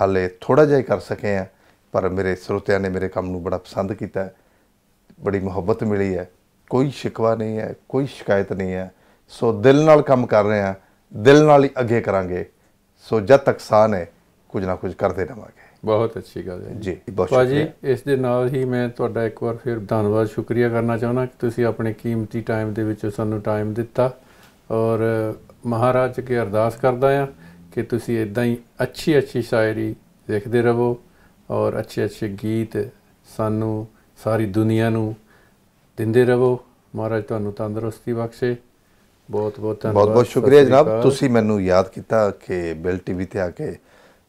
ਹਾਲੇ ਥੋੜਾ ਜਿਹਾ ਹੀ ਕਰ ਸਕੇ ਆ ਪਰ ਮੇਰੇ ਸਰੋਤਿਆਂ ਨੇ ਮੇਰੇ ਕੰਮ ਨੂੰ ਬੜਾ ਪਸੰਦ ਕੀਤਾ ਬੜੀ ਮੁਹੱਬਤ ਮਿਲੀ ਹੈ ਕੋਈ ਸ਼ਿਕਵਾ ਨਹੀਂ ਹੈ ਕੋਈ ਸ਼ਿਕਾਇਤ ਨਹੀਂ ਹੈ ਸੋ ਦਿਲ ਨਾਲ ਕੰਮ ਕਰ ਰਹੇ ਆ ਦਿਲ ਨਾਲ ਹੀ ਅੱਗੇ ਕਰਾਂਗੇ ਸੋ ਜਦ ਤੱਕ ਸਾਹ ਹੈ ਕੁਝ ਨਾ ਕੁਝ ਕਰਦੇ ਰਵਾਂਗੇ ਬਹੁਤ ਅੱਛੀ ਗੱਲ ਹੈ ਜੀ ਬਹੁਤ ਜੀ ਇਸ ਦੇ ਨਾਲ ਹੀ ਮੈਂ ਤੁਹਾਡਾ ਇੱਕ ਵਾਰ ਫਿਰ ਧੰਨਵਾਦ ਸ਼ੁਕਰੀਆ ਕਰਨਾ ਚਾਹੁੰਦਾ ਕਿ ਤੁਸੀਂ ਆਪਣੇ ਕੀਮਤੀ ਟਾਈਮ ਦੇ ਵਿੱਚ ਸਾਨੂੰ ਟਾਈਮ ਦਿੱਤਾ ਔਰ ਮਹਾਰਾਜ ਕੇ ਅਰਦਾਸ ਕਰਦਾ ਆ ਕਿ ਤੁਸੀਂ ਇਦਾਂ ਹੀ ਅੱਛੀ ਅੱਛੀ ਸ਼ਾਇਰੀ ਦੇਖਦੇ ਰਹੋ ਔਰ ਅੱਛੇ ਅੱਛੇ ਗੀਤ ਸਾਨੂੰ ਸਾਰੀ ਦੁਨੀਆ ਨੂੰ ਦਿੰਦੇ ਰਹੋ ਮਹਾਰਾਜ ਤੁਹਾਨੂੰ ਤੰਦਰੁਸਤੀ ਬਖਸ਼ੇ ਬਹੁਤ ਬਹੁਤ ਧੰਨਵਾਦ ਬਹੁਤ ਬਹੁਤ ਸ਼ੁਕਰੀਆ ਜਨਾਬ ਤੁਸੀਂ ਮੈਨੂੰ ਯਾਦ ਕੀਤਾ ਕਿ ਬੈਲ ਟੀਵੀ ਤੇ ਆ ਕੇ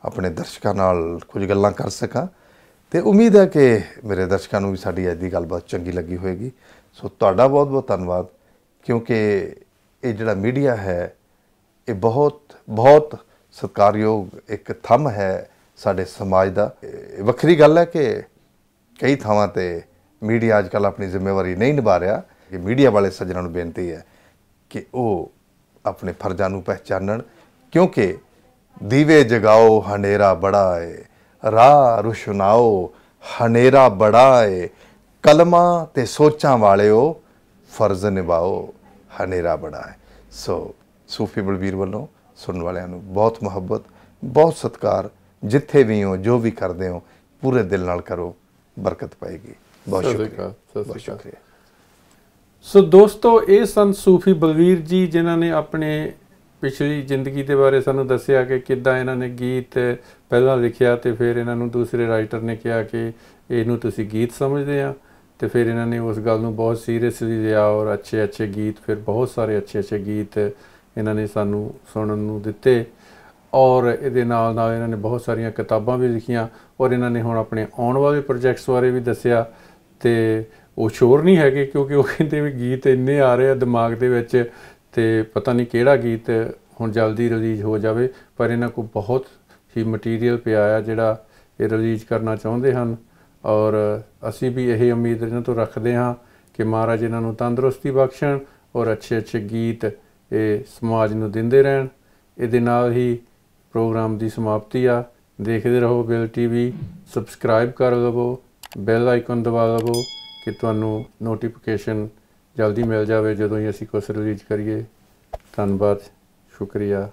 ਆਪਣੇ ਦਰਸ਼ਕਾਂ ਨਾਲ ਕੁਝ ਗੱਲਾਂ ਕਰ ਸਕਾਂ ਤੇ ਉਮੀਦ ਹੈ ਕਿ ਮੇਰੇ ਦਰਸ਼ਕਾਂ ਨੂੰ ਵੀ ਸਾਡੀ ਅੱਜ ਦੀ ਗੱਲਬਾਤ ਚੰਗੀ ਲੱਗੀ ਹੋਵੇਗੀ ਸੋ ਤੁਹਾਡਾ ਬਹੁਤ ਬਹੁਤ ਧੰਨਵਾਦ ਕਿਉਂਕਿ ਇਹ ਜਿਹੜਾ ਮੀਡੀਆ ਹੈ ਇਹ ਬਹੁਤ ਬਹੁਤ ਸਤਕਾਰਯੋਗ ਇੱਕ ਥੰਮ ਹੈ ਸਾਡੇ ਸਮਾਜ ਦਾ ਵੱਖਰੀ ਗੱਲ ਹੈ ਕਿ ਕਈ ਥਾਵਾਂ ਤੇ ਮੀਡੀਆ ਕੱਲ ਆਪਣੀ ਜ਼ਿੰਮੇਵਾਰੀ ਨਹੀਂ ਨਿਭਾ ਰਿਹਾ ਕਿ ਮੀਡੀਆ ਵਾਲੇ ਸੱਜਣਾਂ ਨੂੰ ਬੇਨਤੀ ਹੈ ਕਿ ਉਹ ਆਪਣੇ ਫਰਜ਼ਾਂ ਨੂੰ ਪਹਿਚਾਨਣ ਕਿਉਂਕਿ ਦੀਵੇ ਜਗਾਓ ਹਨੇਰਾ ਬੜਾ ਏ ਰਾਹ ਰੁਸ਼ਨਾਓ ਹਨੇਰਾ ਬੜਾ ਏ ਕਲਮਾ ਤੇ ਸੋਚਾਂ ਵਾਲਿਓ ਫਰਜ਼ ਨਿਭਾਓ ਹਨੇਰਾ ਬੜਾ ਏ ਸੋ ਸੂਫੀ ਬਲਬੀਰ ਵੱਲੋਂ ਸੁਣਨ ਵਾਲਿਆਂ ਨੂੰ ਬਹੁਤ ਮੁਹੱਬਤ ਬਹੁਤ ਸਤਿਕਾਰ ਜਿੱਥੇ ਵੀ ਹੋ ਜੋ ਵੀ ਕਰਦੇ ਹੋ ਪੂਰੇ ਦਿਲ ਨਾਲ ਕਰੋ ਬਰਕਤ ਪਾਏਗੀ ਬਹੁਤ ਸ਼ੁਕਰੀਆ ਸ਼੍ਰੀ ਅਕਾਲ ਸੋ ਦੋਸਤੋ ਇਹ ਸੰਤ ਸੂਫੀ ਬਲਵੀਰ ਜੀ ਜਿਨ੍ਹਾਂ ਨੇ ਆਪਣੇ ਪਿਛਲੀ ਜ਼ਿੰਦਗੀ ਦੇ ਬਾਰੇ ਸਾਨੂੰ ਦੱਸਿਆ ਕਿ ਕਿੱਦਾਂ ਇਹਨਾਂ ਨੇ ਗੀਤ ਪਹਿਲਾਂ ਲਿਖਿਆ ਤੇ ਫਿਰ ਇਹਨਾਂ ਨੂੰ ਦੂਸਰੇ ਰਾਈਟਰ ਨੇ ਕਿਹਾ ਕਿ ਇਹਨੂੰ ਤੁਸੀਂ ਗੀਤ ਸਮਝਦੇ ਆ ਤੇ ਫਿਰ ਇਹਨਾਂ ਨੇ ਉਸ ਗੱਲ ਨੂੰ ਬਹੁਤ ਸੀਰੀਅਸਲੀ ਲਿਆ ਔਰ ਅੱਛੇ ਅੱਛੇ ਗੀਤ ਫਿਰ ਬਹੁਤ ਸਾਰੇ ਅੱਛੇ ਅੱਛੇ ਗੀਤ ਇਹਨਾਂ ਨੇ ਸਾਨੂੰ ਸੁਣਨ ਨੂੰ ਦਿੱਤੇ ਔਰ ਇਹਦੇ ਨਾਲ ਨਾਲ ਇਹਨਾਂ ਨੇ ਬਹੁਤ ਸਾਰੀਆਂ ਕਿਤਾਬਾਂ ਵੀ ਲਿਖੀਆਂ ਔਰ ਇਹਨਾਂ ਨੇ ਹੁਣ ਆਪਣੇ ਆਉਣ ਵਾਲੇ ਪ੍ਰੋਜੈਕਟਸ ਬਾਰੇ ਵੀ ਦੱਸਿਆ ਤੇ ਉਹ ਸ਼ੋਰ ਨਹੀਂ ਹੈਗੇ ਕਿਉਂਕਿ ਉਹ ਕਹਿੰਦੇ ਵੀ ਗੀਤ ਇੰਨੇ ਆ ਰਹੇ ਆ ਦਿਮਾਗ ਦੇ ਵਿੱਚ ਤੇ ਪਤਾ ਨਹੀਂ ਕਿਹੜਾ ਗੀਤ ਹੁਣ ਜਲਦੀ ਰਿਲੀਜ਼ ਹੋ ਜਾਵੇ ਪਰ ਇਹਨਾਂ ਕੋਲ ਬਹੁਤ ਹੀ ਮਟੀਰੀਅਲ ਪਿਆ ਆ ਜਿਹੜਾ ਇਹ ਰਿਲੀਜ਼ ਕਰਨਾ ਚਾਹੁੰਦੇ ਹਨ ਔਰ ਅਸੀਂ ਵੀ ਇਹ ਉਮੀਦ ਇਹਨਾਂ ਤੋਂ ਰੱਖਦੇ ਹਾਂ ਕਿ ਮਹਾਰਾਜ ਇਹਨਾਂ ਨੂੰ ਤੰਦਰੁਸਤੀ ਬਖਸ਼ਣ ਔਰ ਅੱਛੇ ਅੱਛੇ ਗੀਤ ਇਹ ਸਮਾਜ ਨੂੰ ਦਿੰਦੇ ਰਹਿਣ ਇਹਦੇ ਨਾਲ ਹੀ ਪ੍ਰੋਗਰਾਮ ਦੀ ਸਮਾਪਤੀ ਆ ਦੇਖਦੇ ਰਹੋ ਬਿਲ ਟੀਵੀ ਸਬਸਕ੍ਰਾਈਬ ਕਰ ਲਵੋ ਬੈਲ ਆਈਕਨ ਦਬਾ ਲਵੋ ਕਿ ਤੁਹਾਨੂੰ ਨੋਟੀਫਿਕੇਸ਼ਨ ਜਲਦੀ ਮਿਲ ਜਾਵੇ ਜਦੋਂ ਹੀ ਅਸੀਂ ਕੋਈ ਰਿਲੀਜ਼ ਕਰੀਏ ਧੰਨਵਾਦ ਸ਼ੁਕਰੀਆ